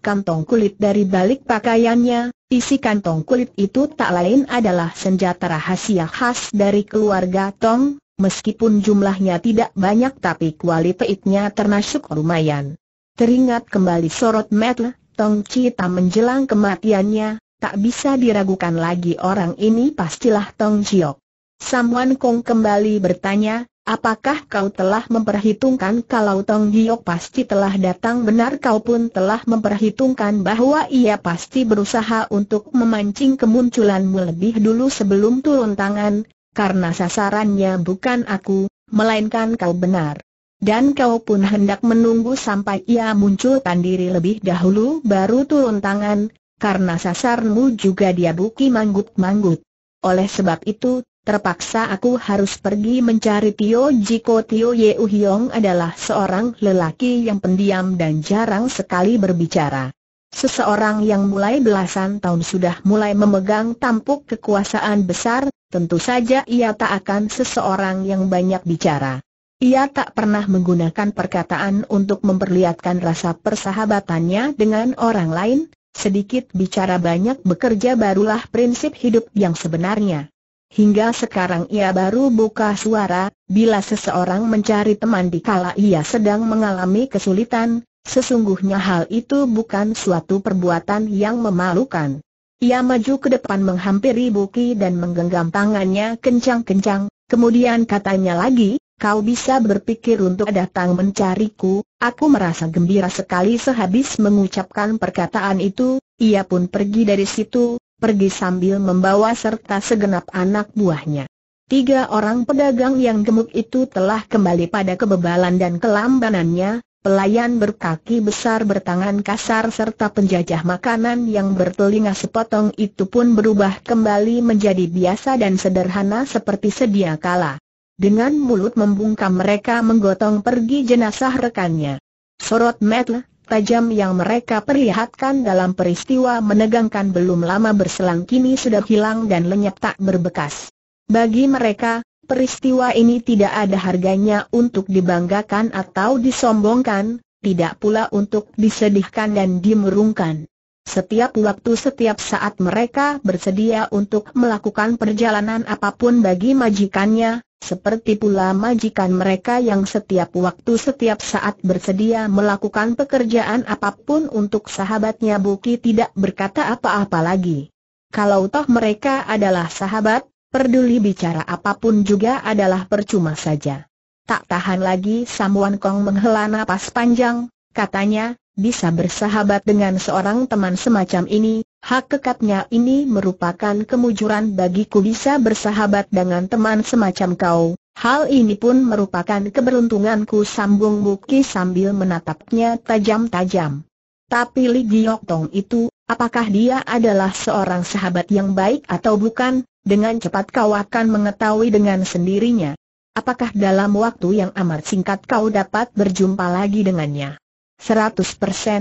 kantong kulit dari balik pakaiannya, isi kantong kulit itu tak lain adalah senjata rahasia khas dari keluarga Tong, Meskipun jumlahnya tidak banyak tapi kualitasnya termasuk lumayan. Teringat kembali sorot Matt Tong Cita menjelang kematiannya, tak bisa diragukan lagi orang ini pastilah Tong Jiok. Samuan Kong kembali bertanya, apakah kau telah memperhitungkan kalau Tong Jiok pasti telah datang benar kau pun telah memperhitungkan bahwa ia pasti berusaha untuk memancing kemunculanmu lebih dulu sebelum turun tangan, karena sasarannya bukan aku, melainkan kau benar. Dan kau pun hendak menunggu sampai ia munculkan diri lebih dahulu baru turun tangan, karena sasarmu juga dia buki manggut-manggut. Oleh sebab itu, terpaksa aku harus pergi mencari Tio Jiko Tio Ye Uhyong adalah seorang lelaki yang pendiam dan jarang sekali berbicara. Seseorang yang mulai belasan tahun sudah mulai memegang tampuk kekuasaan besar, Tentu saja ia tak akan seseorang yang banyak bicara. Ia tak pernah menggunakan perkataan untuk memperlihatkan rasa persahabatannya dengan orang lain, sedikit bicara banyak bekerja barulah prinsip hidup yang sebenarnya. Hingga sekarang ia baru buka suara, bila seseorang mencari teman di kala ia sedang mengalami kesulitan, sesungguhnya hal itu bukan suatu perbuatan yang memalukan. Ia maju ke depan menghampiri Buki dan menggenggam tangannya kencang-kencang, kemudian katanya lagi, kau bisa berpikir untuk datang mencariku, aku merasa gembira sekali sehabis mengucapkan perkataan itu, ia pun pergi dari situ, pergi sambil membawa serta segenap anak buahnya. Tiga orang pedagang yang gemuk itu telah kembali pada kebebalan dan kelambanannya, pelayan berkaki besar bertangan kasar serta penjajah makanan yang bertelinga sepotong itu pun berubah kembali menjadi biasa dan sederhana seperti sedia kala. Dengan mulut membungkam mereka menggotong pergi jenazah rekannya. Sorot metle, tajam yang mereka perlihatkan dalam peristiwa menegangkan belum lama berselang kini sudah hilang dan lenyap tak berbekas. Bagi mereka, peristiwa ini tidak ada harganya untuk dibanggakan atau disombongkan, tidak pula untuk disedihkan dan dimurungkan. Setiap waktu setiap saat mereka bersedia untuk melakukan perjalanan apapun bagi majikannya, seperti pula majikan mereka yang setiap waktu setiap saat bersedia melakukan pekerjaan apapun untuk sahabatnya Buki tidak berkata apa-apa lagi. Kalau toh mereka adalah sahabat, Perduli bicara apapun juga adalah percuma saja. Tak tahan lagi Sam Wan Kong menghela napas panjang, katanya, bisa bersahabat dengan seorang teman semacam ini, hak kekatnya ini merupakan kemujuran bagiku bisa bersahabat dengan teman semacam kau. Hal ini pun merupakan keberuntunganku sambung Buki sambil menatapnya tajam-tajam. Tapi Li Giok Tong itu, apakah dia adalah seorang sahabat yang baik atau bukan, dengan cepat kau akan mengetahui dengan sendirinya. Apakah dalam waktu yang amat singkat kau dapat berjumpa lagi dengannya? 100%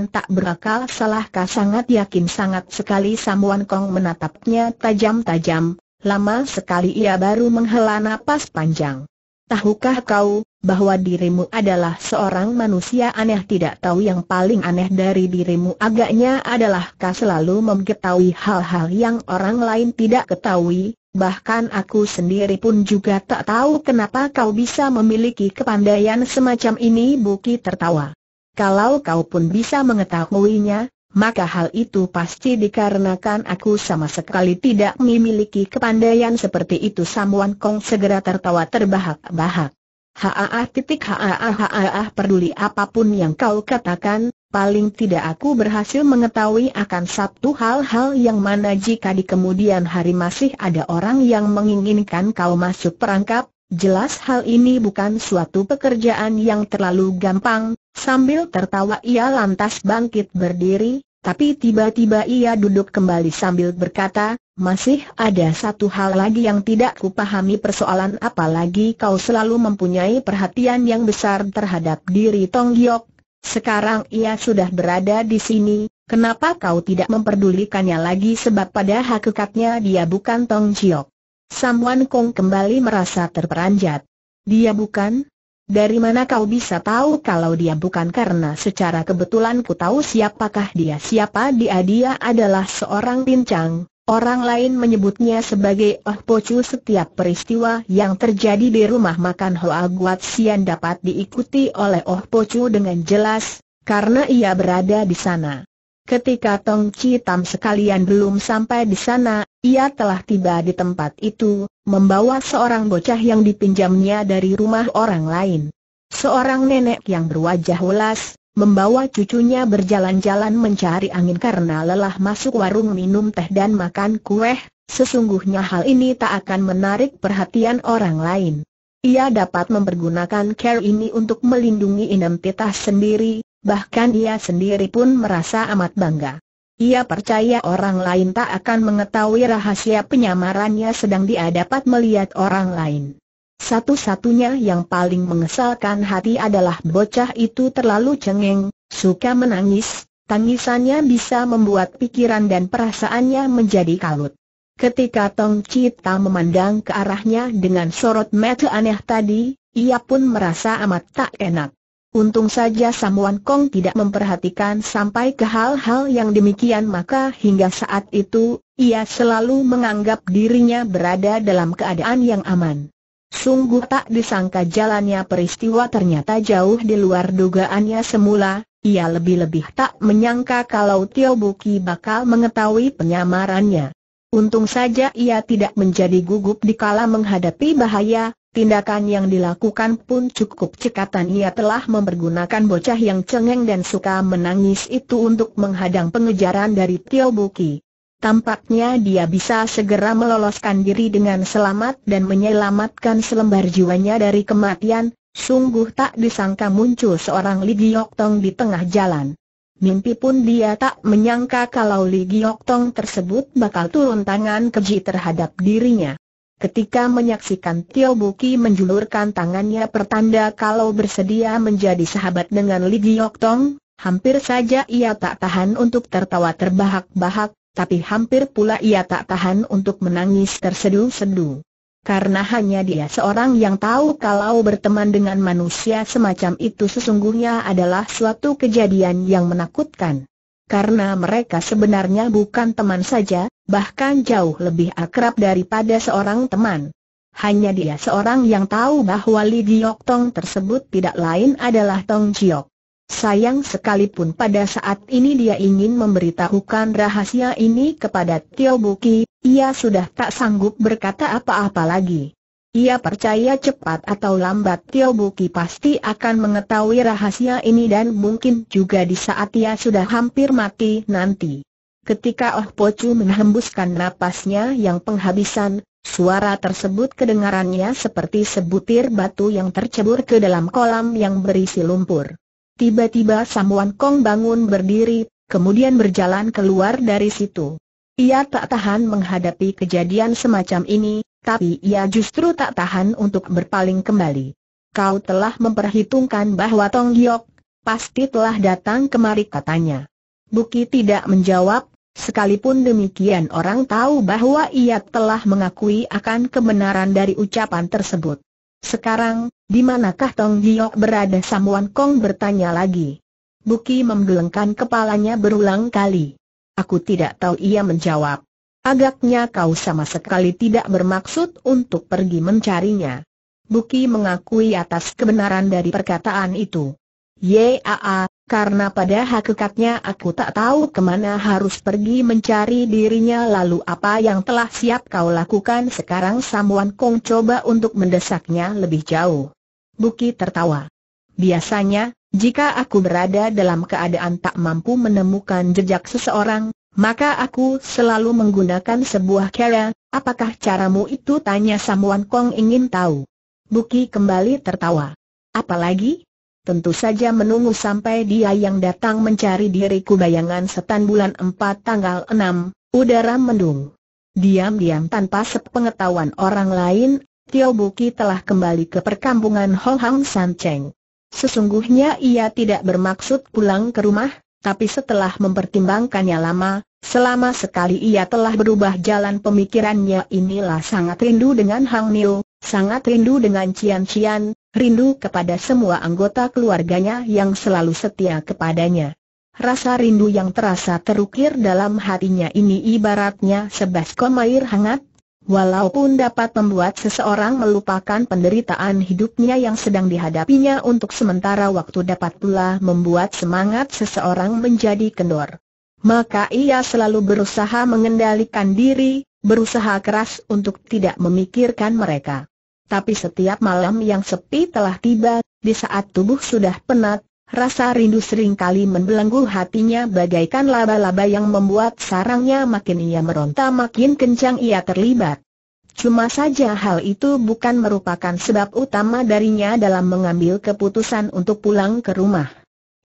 tak berakal salahkah sangat yakin sangat sekali Samuan Kong menatapnya tajam-tajam, lama sekali ia baru menghela napas panjang. Tahukah kau, bahwa dirimu adalah seorang manusia aneh tidak tahu yang paling aneh dari dirimu agaknya adalah kau selalu mengetahui hal-hal yang orang lain tidak ketahui, bahkan aku sendiri pun juga tak tahu kenapa kau bisa memiliki kepandaian semacam ini Buki tertawa. Kalau kau pun bisa mengetahuinya, maka hal itu pasti dikarenakan aku sama sekali tidak memiliki kepandaian seperti itu Samuan Kong segera tertawa terbahak-bahak. Haa titik haa haa peduli apapun yang kau katakan, paling tidak aku berhasil mengetahui akan satu hal-hal yang mana jika di kemudian hari masih ada orang yang menginginkan kau masuk perangkap, jelas hal ini bukan suatu pekerjaan yang terlalu gampang, sambil tertawa ia lantas bangkit berdiri, tapi tiba-tiba ia duduk kembali sambil berkata, masih ada satu hal lagi yang tidak kupahami persoalan apalagi kau selalu mempunyai perhatian yang besar terhadap diri Tong Giok. Sekarang ia sudah berada di sini, kenapa kau tidak memperdulikannya lagi sebab pada hakikatnya dia bukan Tong Giok. Samuan Kong kembali merasa terperanjat. Dia bukan, dari mana kau bisa tahu kalau dia bukan karena secara kebetulan ku tahu siapakah dia siapa dia dia adalah seorang pincang, Orang lain menyebutnya sebagai Oh Pocu setiap peristiwa yang terjadi di rumah makan Hoa Guat Sian dapat diikuti oleh Oh Pocu dengan jelas, karena ia berada di sana. Ketika Tong Chi Tam sekalian belum sampai di sana, ia telah tiba di tempat itu, membawa seorang bocah yang dipinjamnya dari rumah orang lain. Seorang nenek yang berwajah ulas, membawa cucunya berjalan-jalan mencari angin karena lelah masuk warung minum teh dan makan kue, sesungguhnya hal ini tak akan menarik perhatian orang lain. Ia dapat mempergunakan care ini untuk melindungi identitas sendiri, bahkan ia sendiri pun merasa amat bangga. Ia percaya orang lain tak akan mengetahui rahasia penyamarannya sedang dia dapat melihat orang lain. Satu-satunya yang paling mengesalkan hati adalah bocah itu terlalu cengeng, suka menangis, tangisannya bisa membuat pikiran dan perasaannya menjadi kalut. Ketika Tong Cita memandang ke arahnya dengan sorot mata aneh tadi, ia pun merasa amat tak enak. Untung saja Samuan Kong tidak memperhatikan sampai ke hal-hal yang demikian maka hingga saat itu, ia selalu menganggap dirinya berada dalam keadaan yang aman. Sungguh tak disangka jalannya peristiwa ternyata jauh di luar dugaannya semula, ia lebih-lebih tak menyangka kalau Tio Buki bakal mengetahui penyamarannya. Untung saja ia tidak menjadi gugup di kala menghadapi bahaya, tindakan yang dilakukan pun cukup cekatan ia telah mempergunakan bocah yang cengeng dan suka menangis itu untuk menghadang pengejaran dari Tio Buki. Tampaknya dia bisa segera meloloskan diri dengan selamat dan menyelamatkan selembar jiwanya dari kematian, sungguh tak disangka muncul seorang Li Giok Tong di tengah jalan. Mimpi pun dia tak menyangka kalau Li Giok Tong tersebut bakal turun tangan keji terhadap dirinya. Ketika menyaksikan Tio Buki menjulurkan tangannya pertanda kalau bersedia menjadi sahabat dengan Li Giok Tong, hampir saja ia tak tahan untuk tertawa terbahak-bahak, tapi hampir pula ia tak tahan untuk menangis terseduh-seduh. Karena hanya dia seorang yang tahu kalau berteman dengan manusia semacam itu sesungguhnya adalah suatu kejadian yang menakutkan. Karena mereka sebenarnya bukan teman saja, bahkan jauh lebih akrab daripada seorang teman. Hanya dia seorang yang tahu bahwa Li Giok Tong tersebut tidak lain adalah Tong Jiok. Sayang sekalipun pada saat ini dia ingin memberitahukan rahasia ini kepada Tio Buki, ia sudah tak sanggup berkata apa-apa lagi. Ia percaya cepat atau lambat Tio Buki pasti akan mengetahui rahasia ini dan mungkin juga di saat ia sudah hampir mati nanti. Ketika Oh Po Chu menghembuskan napasnya yang penghabisan, suara tersebut kedengarannya seperti sebutir batu yang tercebur ke dalam kolam yang berisi lumpur. Tiba-tiba Samuan Kong bangun berdiri, kemudian berjalan keluar dari situ. Ia tak tahan menghadapi kejadian semacam ini, tapi ia justru tak tahan untuk berpaling kembali. Kau telah memperhitungkan bahwa Tong Giok pasti telah datang kemari katanya. Buki tidak menjawab, sekalipun demikian orang tahu bahwa ia telah mengakui akan kebenaran dari ucapan tersebut. Sekarang, di manakah Tong Giok berada Samuan Kong bertanya lagi. Buki menggelengkan kepalanya berulang kali. Aku tidak tahu ia menjawab. Agaknya kau sama sekali tidak bermaksud untuk pergi mencarinya. Buki mengakui atas kebenaran dari perkataan itu. Yaa, karena pada hakikatnya aku tak tahu kemana harus pergi mencari dirinya lalu apa yang telah siap kau lakukan sekarang Samuan Kong coba untuk mendesaknya lebih jauh. Buki tertawa. Biasanya, jika aku berada dalam keadaan tak mampu menemukan jejak seseorang, maka aku selalu menggunakan sebuah cara, apakah caramu itu tanya Samuan Kong ingin tahu. Buki kembali tertawa. Apalagi? Tentu saja menunggu sampai dia yang datang mencari diriku bayangan setan bulan empat tanggal 6, udara mendung. Diam-diam tanpa sepengetahuan orang lain, Tio Buki telah kembali ke perkampungan Ho Hang San Cheng. Sesungguhnya ia tidak bermaksud pulang ke rumah, tapi setelah mempertimbangkannya lama, selama sekali ia telah berubah jalan pemikirannya inilah sangat rindu dengan Hang Niu, sangat rindu dengan Cian Cian, rindu kepada semua anggota keluarganya yang selalu setia kepadanya. Rasa rindu yang terasa terukir dalam hatinya ini ibaratnya sebaskom air hangat, Walaupun dapat membuat seseorang melupakan penderitaan hidupnya yang sedang dihadapinya untuk sementara waktu dapat pula membuat semangat seseorang menjadi kendor. Maka ia selalu berusaha mengendalikan diri, berusaha keras untuk tidak memikirkan mereka. Tapi setiap malam yang sepi telah tiba, di saat tubuh sudah penat, Rasa rindu seringkali membelenggu hatinya bagaikan laba-laba yang membuat sarangnya makin ia meronta makin kencang ia terlibat. Cuma saja hal itu bukan merupakan sebab utama darinya dalam mengambil keputusan untuk pulang ke rumah.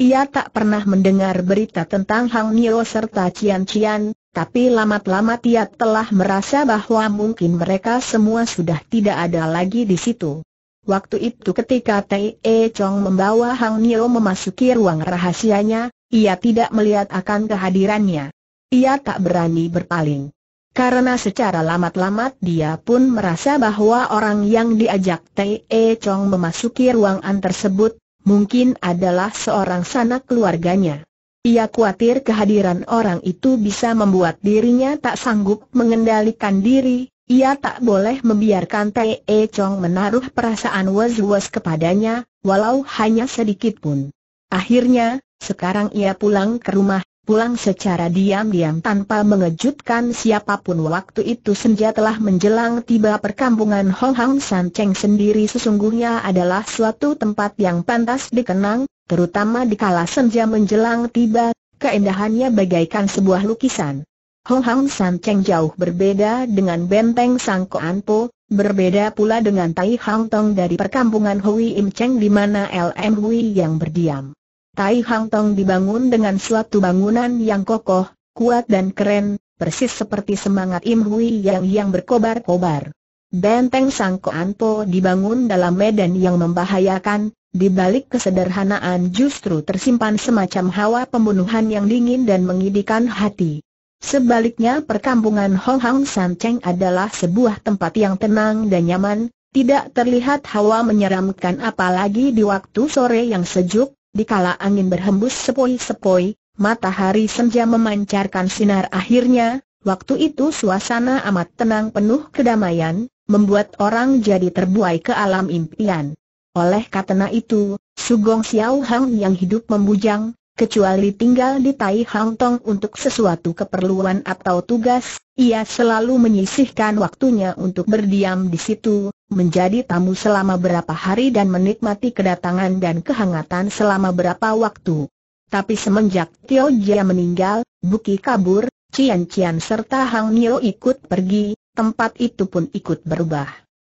Ia tak pernah mendengar berita tentang Hang Nio serta Cian Cian, tapi lamat-lamat ia telah merasa bahwa mungkin mereka semua sudah tidak ada lagi di situ. Waktu itu ketika T.E. Chong membawa Hang Nio memasuki ruang rahasianya, ia tidak melihat akan kehadirannya. Ia tak berani berpaling. Karena secara lamat-lamat dia pun merasa bahwa orang yang diajak T.E. Chong memasuki ruangan tersebut, mungkin adalah seorang sanak keluarganya. Ia khawatir kehadiran orang itu bisa membuat dirinya tak sanggup mengendalikan diri, ia tak boleh membiarkan Te Chong menaruh perasaan was-was kepadanya, walau hanya sedikit pun. Akhirnya, sekarang ia pulang ke rumah, pulang secara diam-diam tanpa mengejutkan siapapun waktu itu senja telah menjelang tiba perkampungan Hong Hang San Cheng sendiri sesungguhnya adalah suatu tempat yang pantas dikenang, terutama di kala senja menjelang tiba, keindahannya bagaikan sebuah lukisan. Hong Hang San Cheng jauh berbeda dengan benteng Sang Koan Po, berbeda pula dengan Tai Hang Tong dari perkampungan Hui Im Cheng di mana LM Hui yang berdiam. Tai Hang Tong dibangun dengan suatu bangunan yang kokoh, kuat dan keren, persis seperti semangat Im Hui yang yang berkobar-kobar. Benteng Sang Koan Po dibangun dalam medan yang membahayakan, di balik kesederhanaan justru tersimpan semacam hawa pembunuhan yang dingin dan mengidikan hati. Sebaliknya perkampungan Hong Hang San Cheng adalah sebuah tempat yang tenang dan nyaman, tidak terlihat hawa menyeramkan apalagi di waktu sore yang sejuk, dikala angin berhembus sepoi-sepoi, matahari senja memancarkan sinar akhirnya, waktu itu suasana amat tenang penuh kedamaian, membuat orang jadi terbuai ke alam impian. Oleh katana itu, Sugong Xiao Hang yang hidup membujang, kecuali tinggal di Tai Hang Tong untuk sesuatu keperluan atau tugas, ia selalu menyisihkan waktunya untuk berdiam di situ, menjadi tamu selama berapa hari dan menikmati kedatangan dan kehangatan selama berapa waktu. Tapi semenjak Tio Jia meninggal, Buki kabur, Cian Cian serta Hang Nio ikut pergi, tempat itu pun ikut berubah.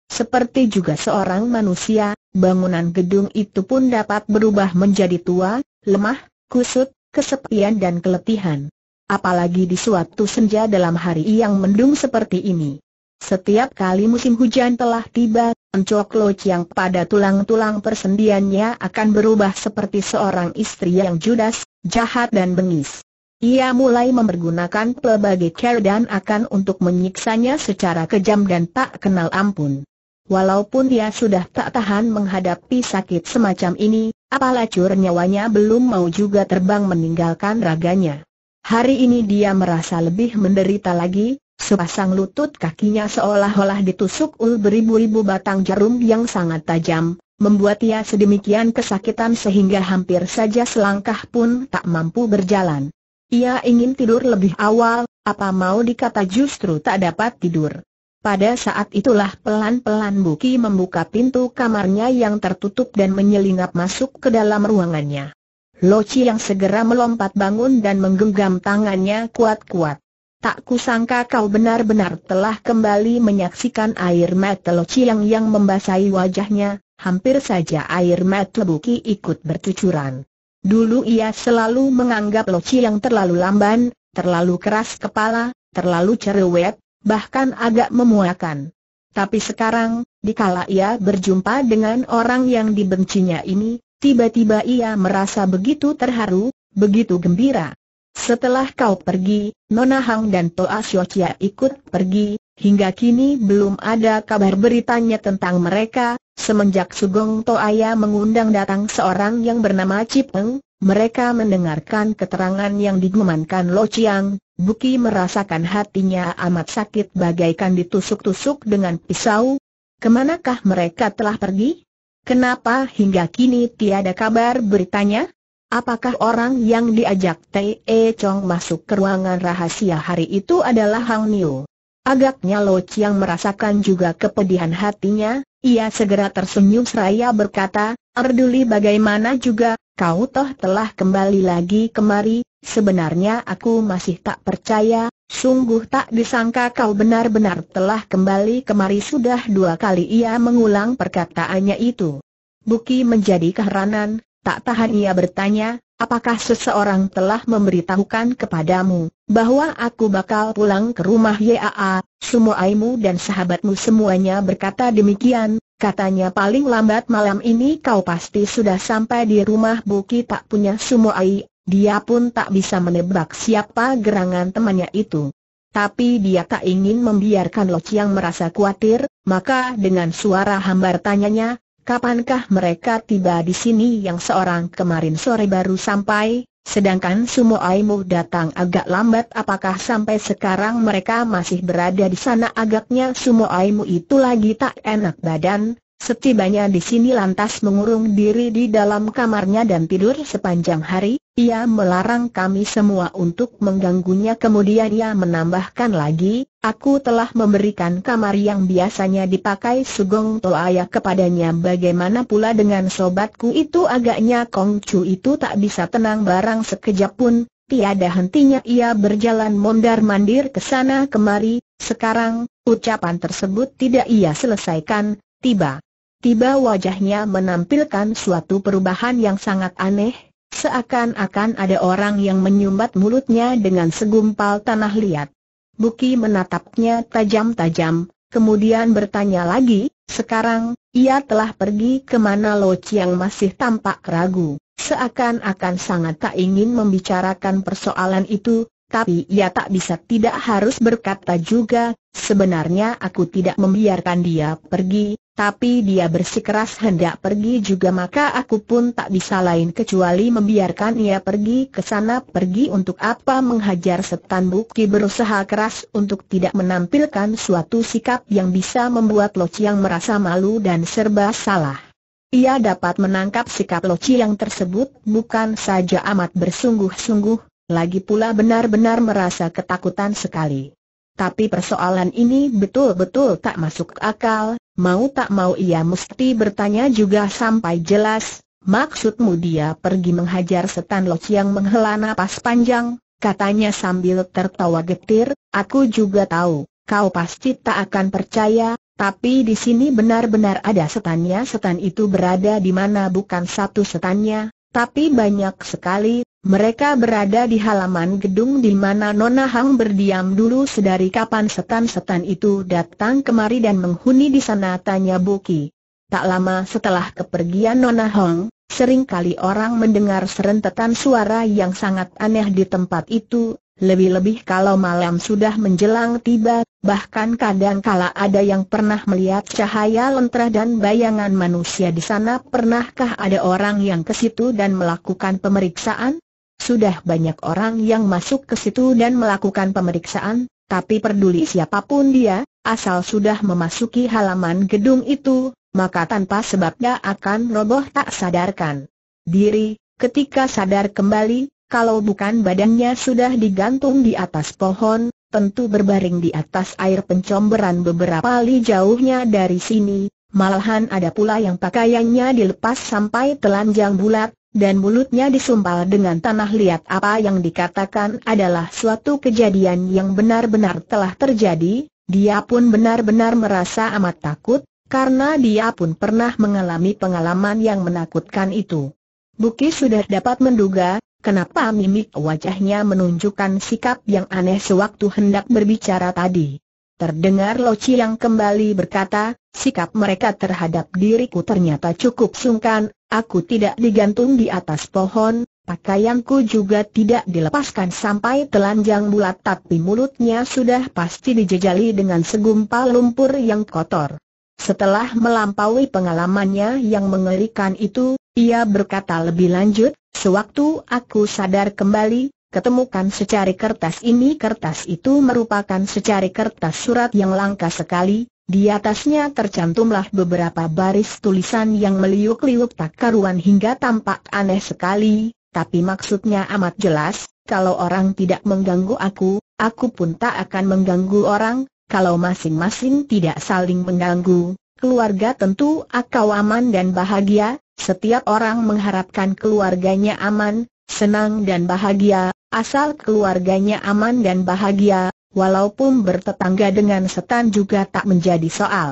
Seperti juga seorang manusia, bangunan gedung itu pun dapat berubah menjadi tua, lemah, kusut, kesepian dan keletihan. Apalagi di suatu senja dalam hari yang mendung seperti ini. Setiap kali musim hujan telah tiba, Encok Loc yang pada tulang-tulang persendiannya akan berubah seperti seorang istri yang judas, jahat dan bengis. Ia mulai mempergunakan pelbagai cara dan akan untuk menyiksanya secara kejam dan tak kenal ampun. Walaupun dia sudah tak tahan menghadapi sakit semacam ini, apalah cur nyawanya belum mau juga terbang meninggalkan raganya. Hari ini dia merasa lebih menderita lagi, sepasang lutut kakinya seolah-olah ditusuk ul beribu-ribu batang jarum yang sangat tajam, membuat ia sedemikian kesakitan sehingga hampir saja selangkah pun tak mampu berjalan. Ia ingin tidur lebih awal, apa mau dikata justru tak dapat tidur. Pada saat itulah pelan-pelan Buki membuka pintu kamarnya yang tertutup dan menyelinap masuk ke dalam ruangannya. Loci yang segera melompat bangun dan menggenggam tangannya kuat-kuat. Tak kusangka kau benar-benar telah kembali menyaksikan air mata Loci yang yang membasahi wajahnya, hampir saja air mata Buki ikut bercucuran. Dulu ia selalu menganggap Loci yang terlalu lamban, terlalu keras kepala, terlalu cerewet, bahkan agak memuakan. Tapi sekarang, dikala ia berjumpa dengan orang yang dibencinya ini, tiba-tiba ia merasa begitu terharu, begitu gembira. Setelah kau pergi, Nona Hang dan Toa Siocia ikut pergi, hingga kini belum ada kabar beritanya tentang mereka, semenjak Sugong Toaya mengundang datang seorang yang bernama Cipeng, mereka mendengarkan keterangan yang digumankan Lo Chiang, Buki merasakan hatinya amat sakit bagaikan ditusuk-tusuk dengan pisau. Kemanakah mereka telah pergi? Kenapa hingga kini tiada kabar beritanya? Apakah orang yang diajak T.E. E Chong masuk ke ruangan rahasia hari itu adalah Hang Niu? Agaknya Lo Chiang merasakan juga kepedihan hatinya, ia segera tersenyum seraya berkata, Erduli bagaimana juga, kau toh telah kembali lagi kemari, sebenarnya aku masih tak percaya, sungguh tak disangka kau benar-benar telah kembali kemari sudah dua kali ia mengulang perkataannya itu. Buki menjadi keheranan, tak tahan ia bertanya, Apakah seseorang telah memberitahukan kepadamu bahwa aku bakal pulang ke rumah YAA? Semua aimu dan sahabatmu semuanya berkata demikian. Katanya paling lambat malam ini kau pasti sudah sampai di rumah Buki tak punya ai. Dia pun tak bisa menebak siapa gerangan temannya itu. Tapi dia tak ingin membiarkan Lo Chiang merasa khawatir, maka dengan suara hambar tanyanya, Kapankah mereka tiba di sini yang seorang kemarin sore baru sampai, sedangkan Sumo Aimu datang agak lambat apakah sampai sekarang mereka masih berada di sana agaknya Sumo Aimu itu lagi tak enak badan, Setibanya di sini lantas mengurung diri di dalam kamarnya dan tidur sepanjang hari, ia melarang kami semua untuk mengganggunya kemudian ia menambahkan lagi, aku telah memberikan kamar yang biasanya dipakai Sugong Toaya kepadanya bagaimana pula dengan sobatku itu agaknya Kongcu itu tak bisa tenang barang sekejap pun, tiada hentinya ia berjalan mondar-mandir ke sana kemari, sekarang, ucapan tersebut tidak ia selesaikan, tiba. Tiba wajahnya menampilkan suatu perubahan yang sangat aneh, seakan-akan ada orang yang menyumbat mulutnya dengan segumpal tanah liat. Buki menatapnya tajam-tajam, kemudian bertanya lagi, sekarang, ia telah pergi kemana Lo Chiang masih tampak ragu, seakan-akan sangat tak ingin membicarakan persoalan itu, tapi ia tak bisa tidak harus berkata juga, sebenarnya aku tidak membiarkan dia pergi, tapi dia bersikeras hendak pergi juga maka aku pun tak bisa lain kecuali membiarkan ia pergi ke sana pergi untuk apa menghajar setan buki berusaha keras untuk tidak menampilkan suatu sikap yang bisa membuat Lo yang merasa malu dan serba salah. Ia dapat menangkap sikap Lo yang tersebut bukan saja amat bersungguh-sungguh, lagi pula benar-benar merasa ketakutan sekali. Tapi persoalan ini betul-betul tak masuk akal, Mau tak mau ia mesti bertanya juga sampai jelas, maksudmu dia pergi menghajar setan loh yang menghela napas panjang, katanya sambil tertawa getir, aku juga tahu, kau pasti tak akan percaya, tapi di sini benar-benar ada setannya setan itu berada di mana bukan satu setannya, tapi banyak sekali, mereka berada di halaman gedung di mana Nona Hang berdiam dulu sedari kapan setan-setan itu datang kemari dan menghuni di sana tanya Buki. Tak lama setelah kepergian Nona Hong, seringkali orang mendengar serentetan suara yang sangat aneh di tempat itu, lebih-lebih kalau malam sudah menjelang tiba, Bahkan kadang kala ada yang pernah melihat cahaya lentera dan bayangan manusia di sana Pernahkah ada orang yang ke situ dan melakukan pemeriksaan? Sudah banyak orang yang masuk ke situ dan melakukan pemeriksaan, tapi peduli siapapun dia, asal sudah memasuki halaman gedung itu, maka tanpa sebabnya akan roboh tak sadarkan diri, ketika sadar kembali, kalau bukan badannya sudah digantung di atas pohon, tentu berbaring di atas air pencomberan beberapa li jauhnya dari sini, malahan ada pula yang pakaiannya dilepas sampai telanjang bulat, dan mulutnya disumpal dengan tanah liat apa yang dikatakan adalah suatu kejadian yang benar-benar telah terjadi, dia pun benar-benar merasa amat takut, karena dia pun pernah mengalami pengalaman yang menakutkan itu. Buki sudah dapat menduga, Kenapa mimik wajahnya menunjukkan sikap yang aneh sewaktu hendak berbicara tadi? Terdengar Loci yang kembali berkata, sikap mereka terhadap diriku ternyata cukup sungkan, aku tidak digantung di atas pohon, pakaianku juga tidak dilepaskan sampai telanjang bulat tapi mulutnya sudah pasti dijejali dengan segumpal lumpur yang kotor. Setelah melampaui pengalamannya yang mengerikan itu, ia berkata lebih lanjut, Sewaktu aku sadar kembali, ketemukan secari kertas ini kertas itu merupakan secari kertas surat yang langka sekali, di atasnya tercantumlah beberapa baris tulisan yang meliuk-liuk tak karuan hingga tampak aneh sekali, tapi maksudnya amat jelas, kalau orang tidak mengganggu aku, aku pun tak akan mengganggu orang, kalau masing-masing tidak saling mengganggu, keluarga tentu akan aman dan bahagia, setiap orang mengharapkan keluarganya aman, senang dan bahagia, asal keluarganya aman dan bahagia, walaupun bertetangga dengan setan juga tak menjadi soal.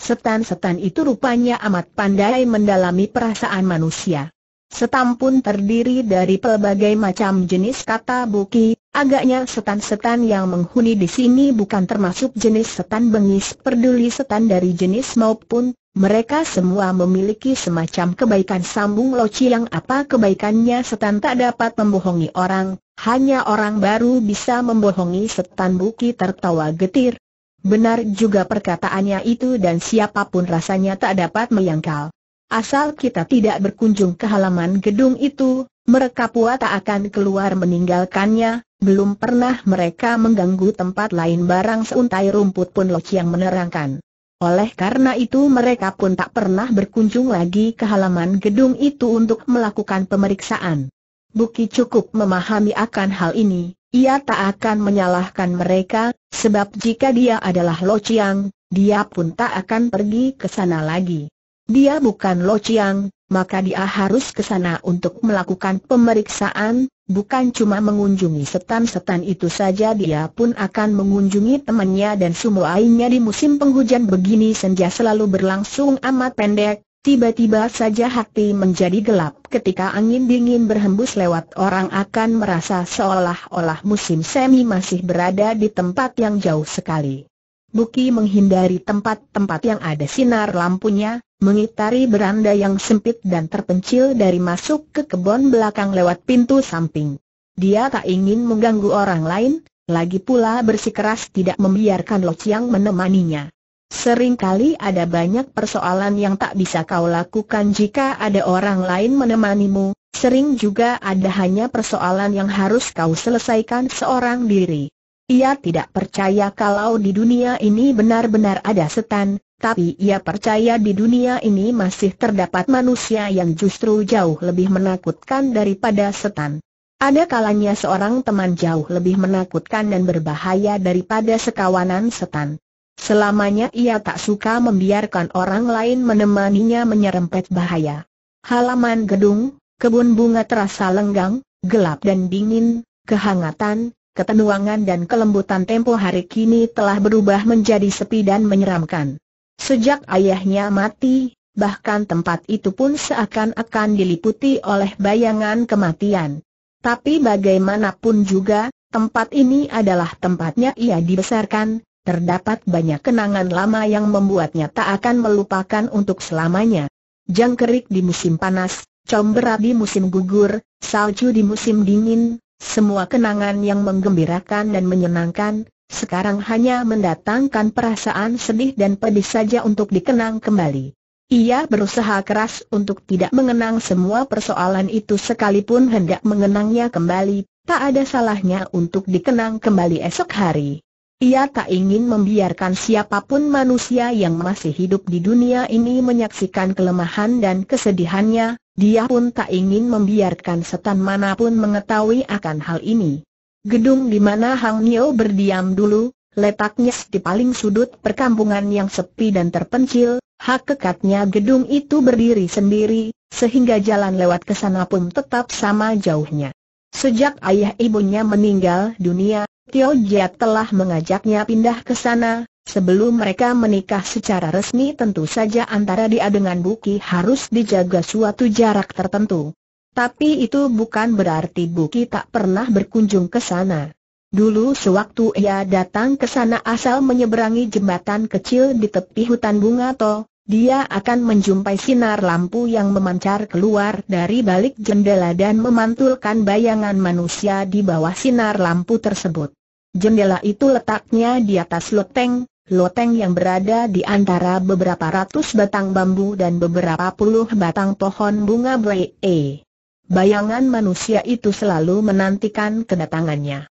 Setan-setan itu rupanya amat pandai mendalami perasaan manusia. Setan pun terdiri dari pelbagai macam jenis kata buki, Agaknya setan-setan yang menghuni di sini bukan termasuk jenis setan bengis peduli setan dari jenis maupun, mereka semua memiliki semacam kebaikan sambung loci yang apa kebaikannya setan tak dapat membohongi orang, hanya orang baru bisa membohongi setan buki tertawa getir. Benar juga perkataannya itu dan siapapun rasanya tak dapat menyangkal. Asal kita tidak berkunjung ke halaman gedung itu, mereka pua tak akan keluar meninggalkannya, belum pernah mereka mengganggu tempat lain barang seuntai rumput pun Loh yang menerangkan. Oleh karena itu mereka pun tak pernah berkunjung lagi ke halaman gedung itu untuk melakukan pemeriksaan. Buki cukup memahami akan hal ini, ia tak akan menyalahkan mereka, sebab jika dia adalah Lo Chiang, dia pun tak akan pergi ke sana lagi. Dia bukan Lo Chiang, maka dia harus ke sana untuk melakukan pemeriksaan, bukan cuma mengunjungi setan-setan itu saja dia pun akan mengunjungi temannya dan semua lainnya di musim penghujan begini senja selalu berlangsung amat pendek, tiba-tiba saja hati menjadi gelap ketika angin dingin berhembus lewat orang akan merasa seolah-olah musim semi masih berada di tempat yang jauh sekali. Buki menghindari tempat-tempat yang ada sinar lampunya, mengitari beranda yang sempit dan terpencil dari masuk ke kebun belakang lewat pintu samping. Dia tak ingin mengganggu orang lain, lagi pula bersikeras tidak membiarkan Lo Chiang menemaninya. Seringkali ada banyak persoalan yang tak bisa kau lakukan jika ada orang lain menemanimu, sering juga ada hanya persoalan yang harus kau selesaikan seorang diri. Ia tidak percaya kalau di dunia ini benar-benar ada setan, tapi ia percaya di dunia ini masih terdapat manusia yang justru jauh lebih menakutkan daripada setan. Ada kalanya seorang teman jauh lebih menakutkan dan berbahaya daripada sekawanan setan. Selamanya ia tak suka membiarkan orang lain menemaninya menyerempet bahaya. Halaman gedung, kebun bunga terasa lenggang, gelap dan dingin, kehangatan, ketenuangan dan kelembutan tempo hari kini telah berubah menjadi sepi dan menyeramkan. Sejak ayahnya mati, bahkan tempat itu pun seakan-akan diliputi oleh bayangan kematian. Tapi bagaimanapun juga, tempat ini adalah tempatnya ia dibesarkan, terdapat banyak kenangan lama yang membuatnya tak akan melupakan untuk selamanya. Jangkerik di musim panas, comberat musim gugur, salju di musim dingin, semua kenangan yang menggembirakan dan menyenangkan, sekarang hanya mendatangkan perasaan sedih dan pedih saja untuk dikenang kembali. Ia berusaha keras untuk tidak mengenang semua persoalan itu sekalipun hendak mengenangnya kembali, tak ada salahnya untuk dikenang kembali esok hari. Ia tak ingin membiarkan siapapun manusia yang masih hidup di dunia ini menyaksikan kelemahan dan kesedihannya, dia pun tak ingin membiarkan setan manapun mengetahui akan hal ini. Gedung di mana Hang Nio berdiam dulu, letaknya di paling sudut perkampungan yang sepi dan terpencil, hakikatnya gedung itu berdiri sendiri, sehingga jalan lewat ke sana pun tetap sama jauhnya. Sejak ayah ibunya meninggal dunia, Tio Jia telah mengajaknya pindah ke sana, Sebelum mereka menikah secara resmi tentu saja antara dia dengan Buki harus dijaga suatu jarak tertentu. Tapi itu bukan berarti Buki tak pernah berkunjung ke sana. Dulu sewaktu ia datang ke sana asal menyeberangi jembatan kecil di tepi hutan bunga to, dia akan menjumpai sinar lampu yang memancar keluar dari balik jendela dan memantulkan bayangan manusia di bawah sinar lampu tersebut. Jendela itu letaknya di atas loteng, loteng yang berada di antara beberapa ratus batang bambu dan beberapa puluh batang pohon bunga bee. Bayangan manusia itu selalu menantikan kedatangannya.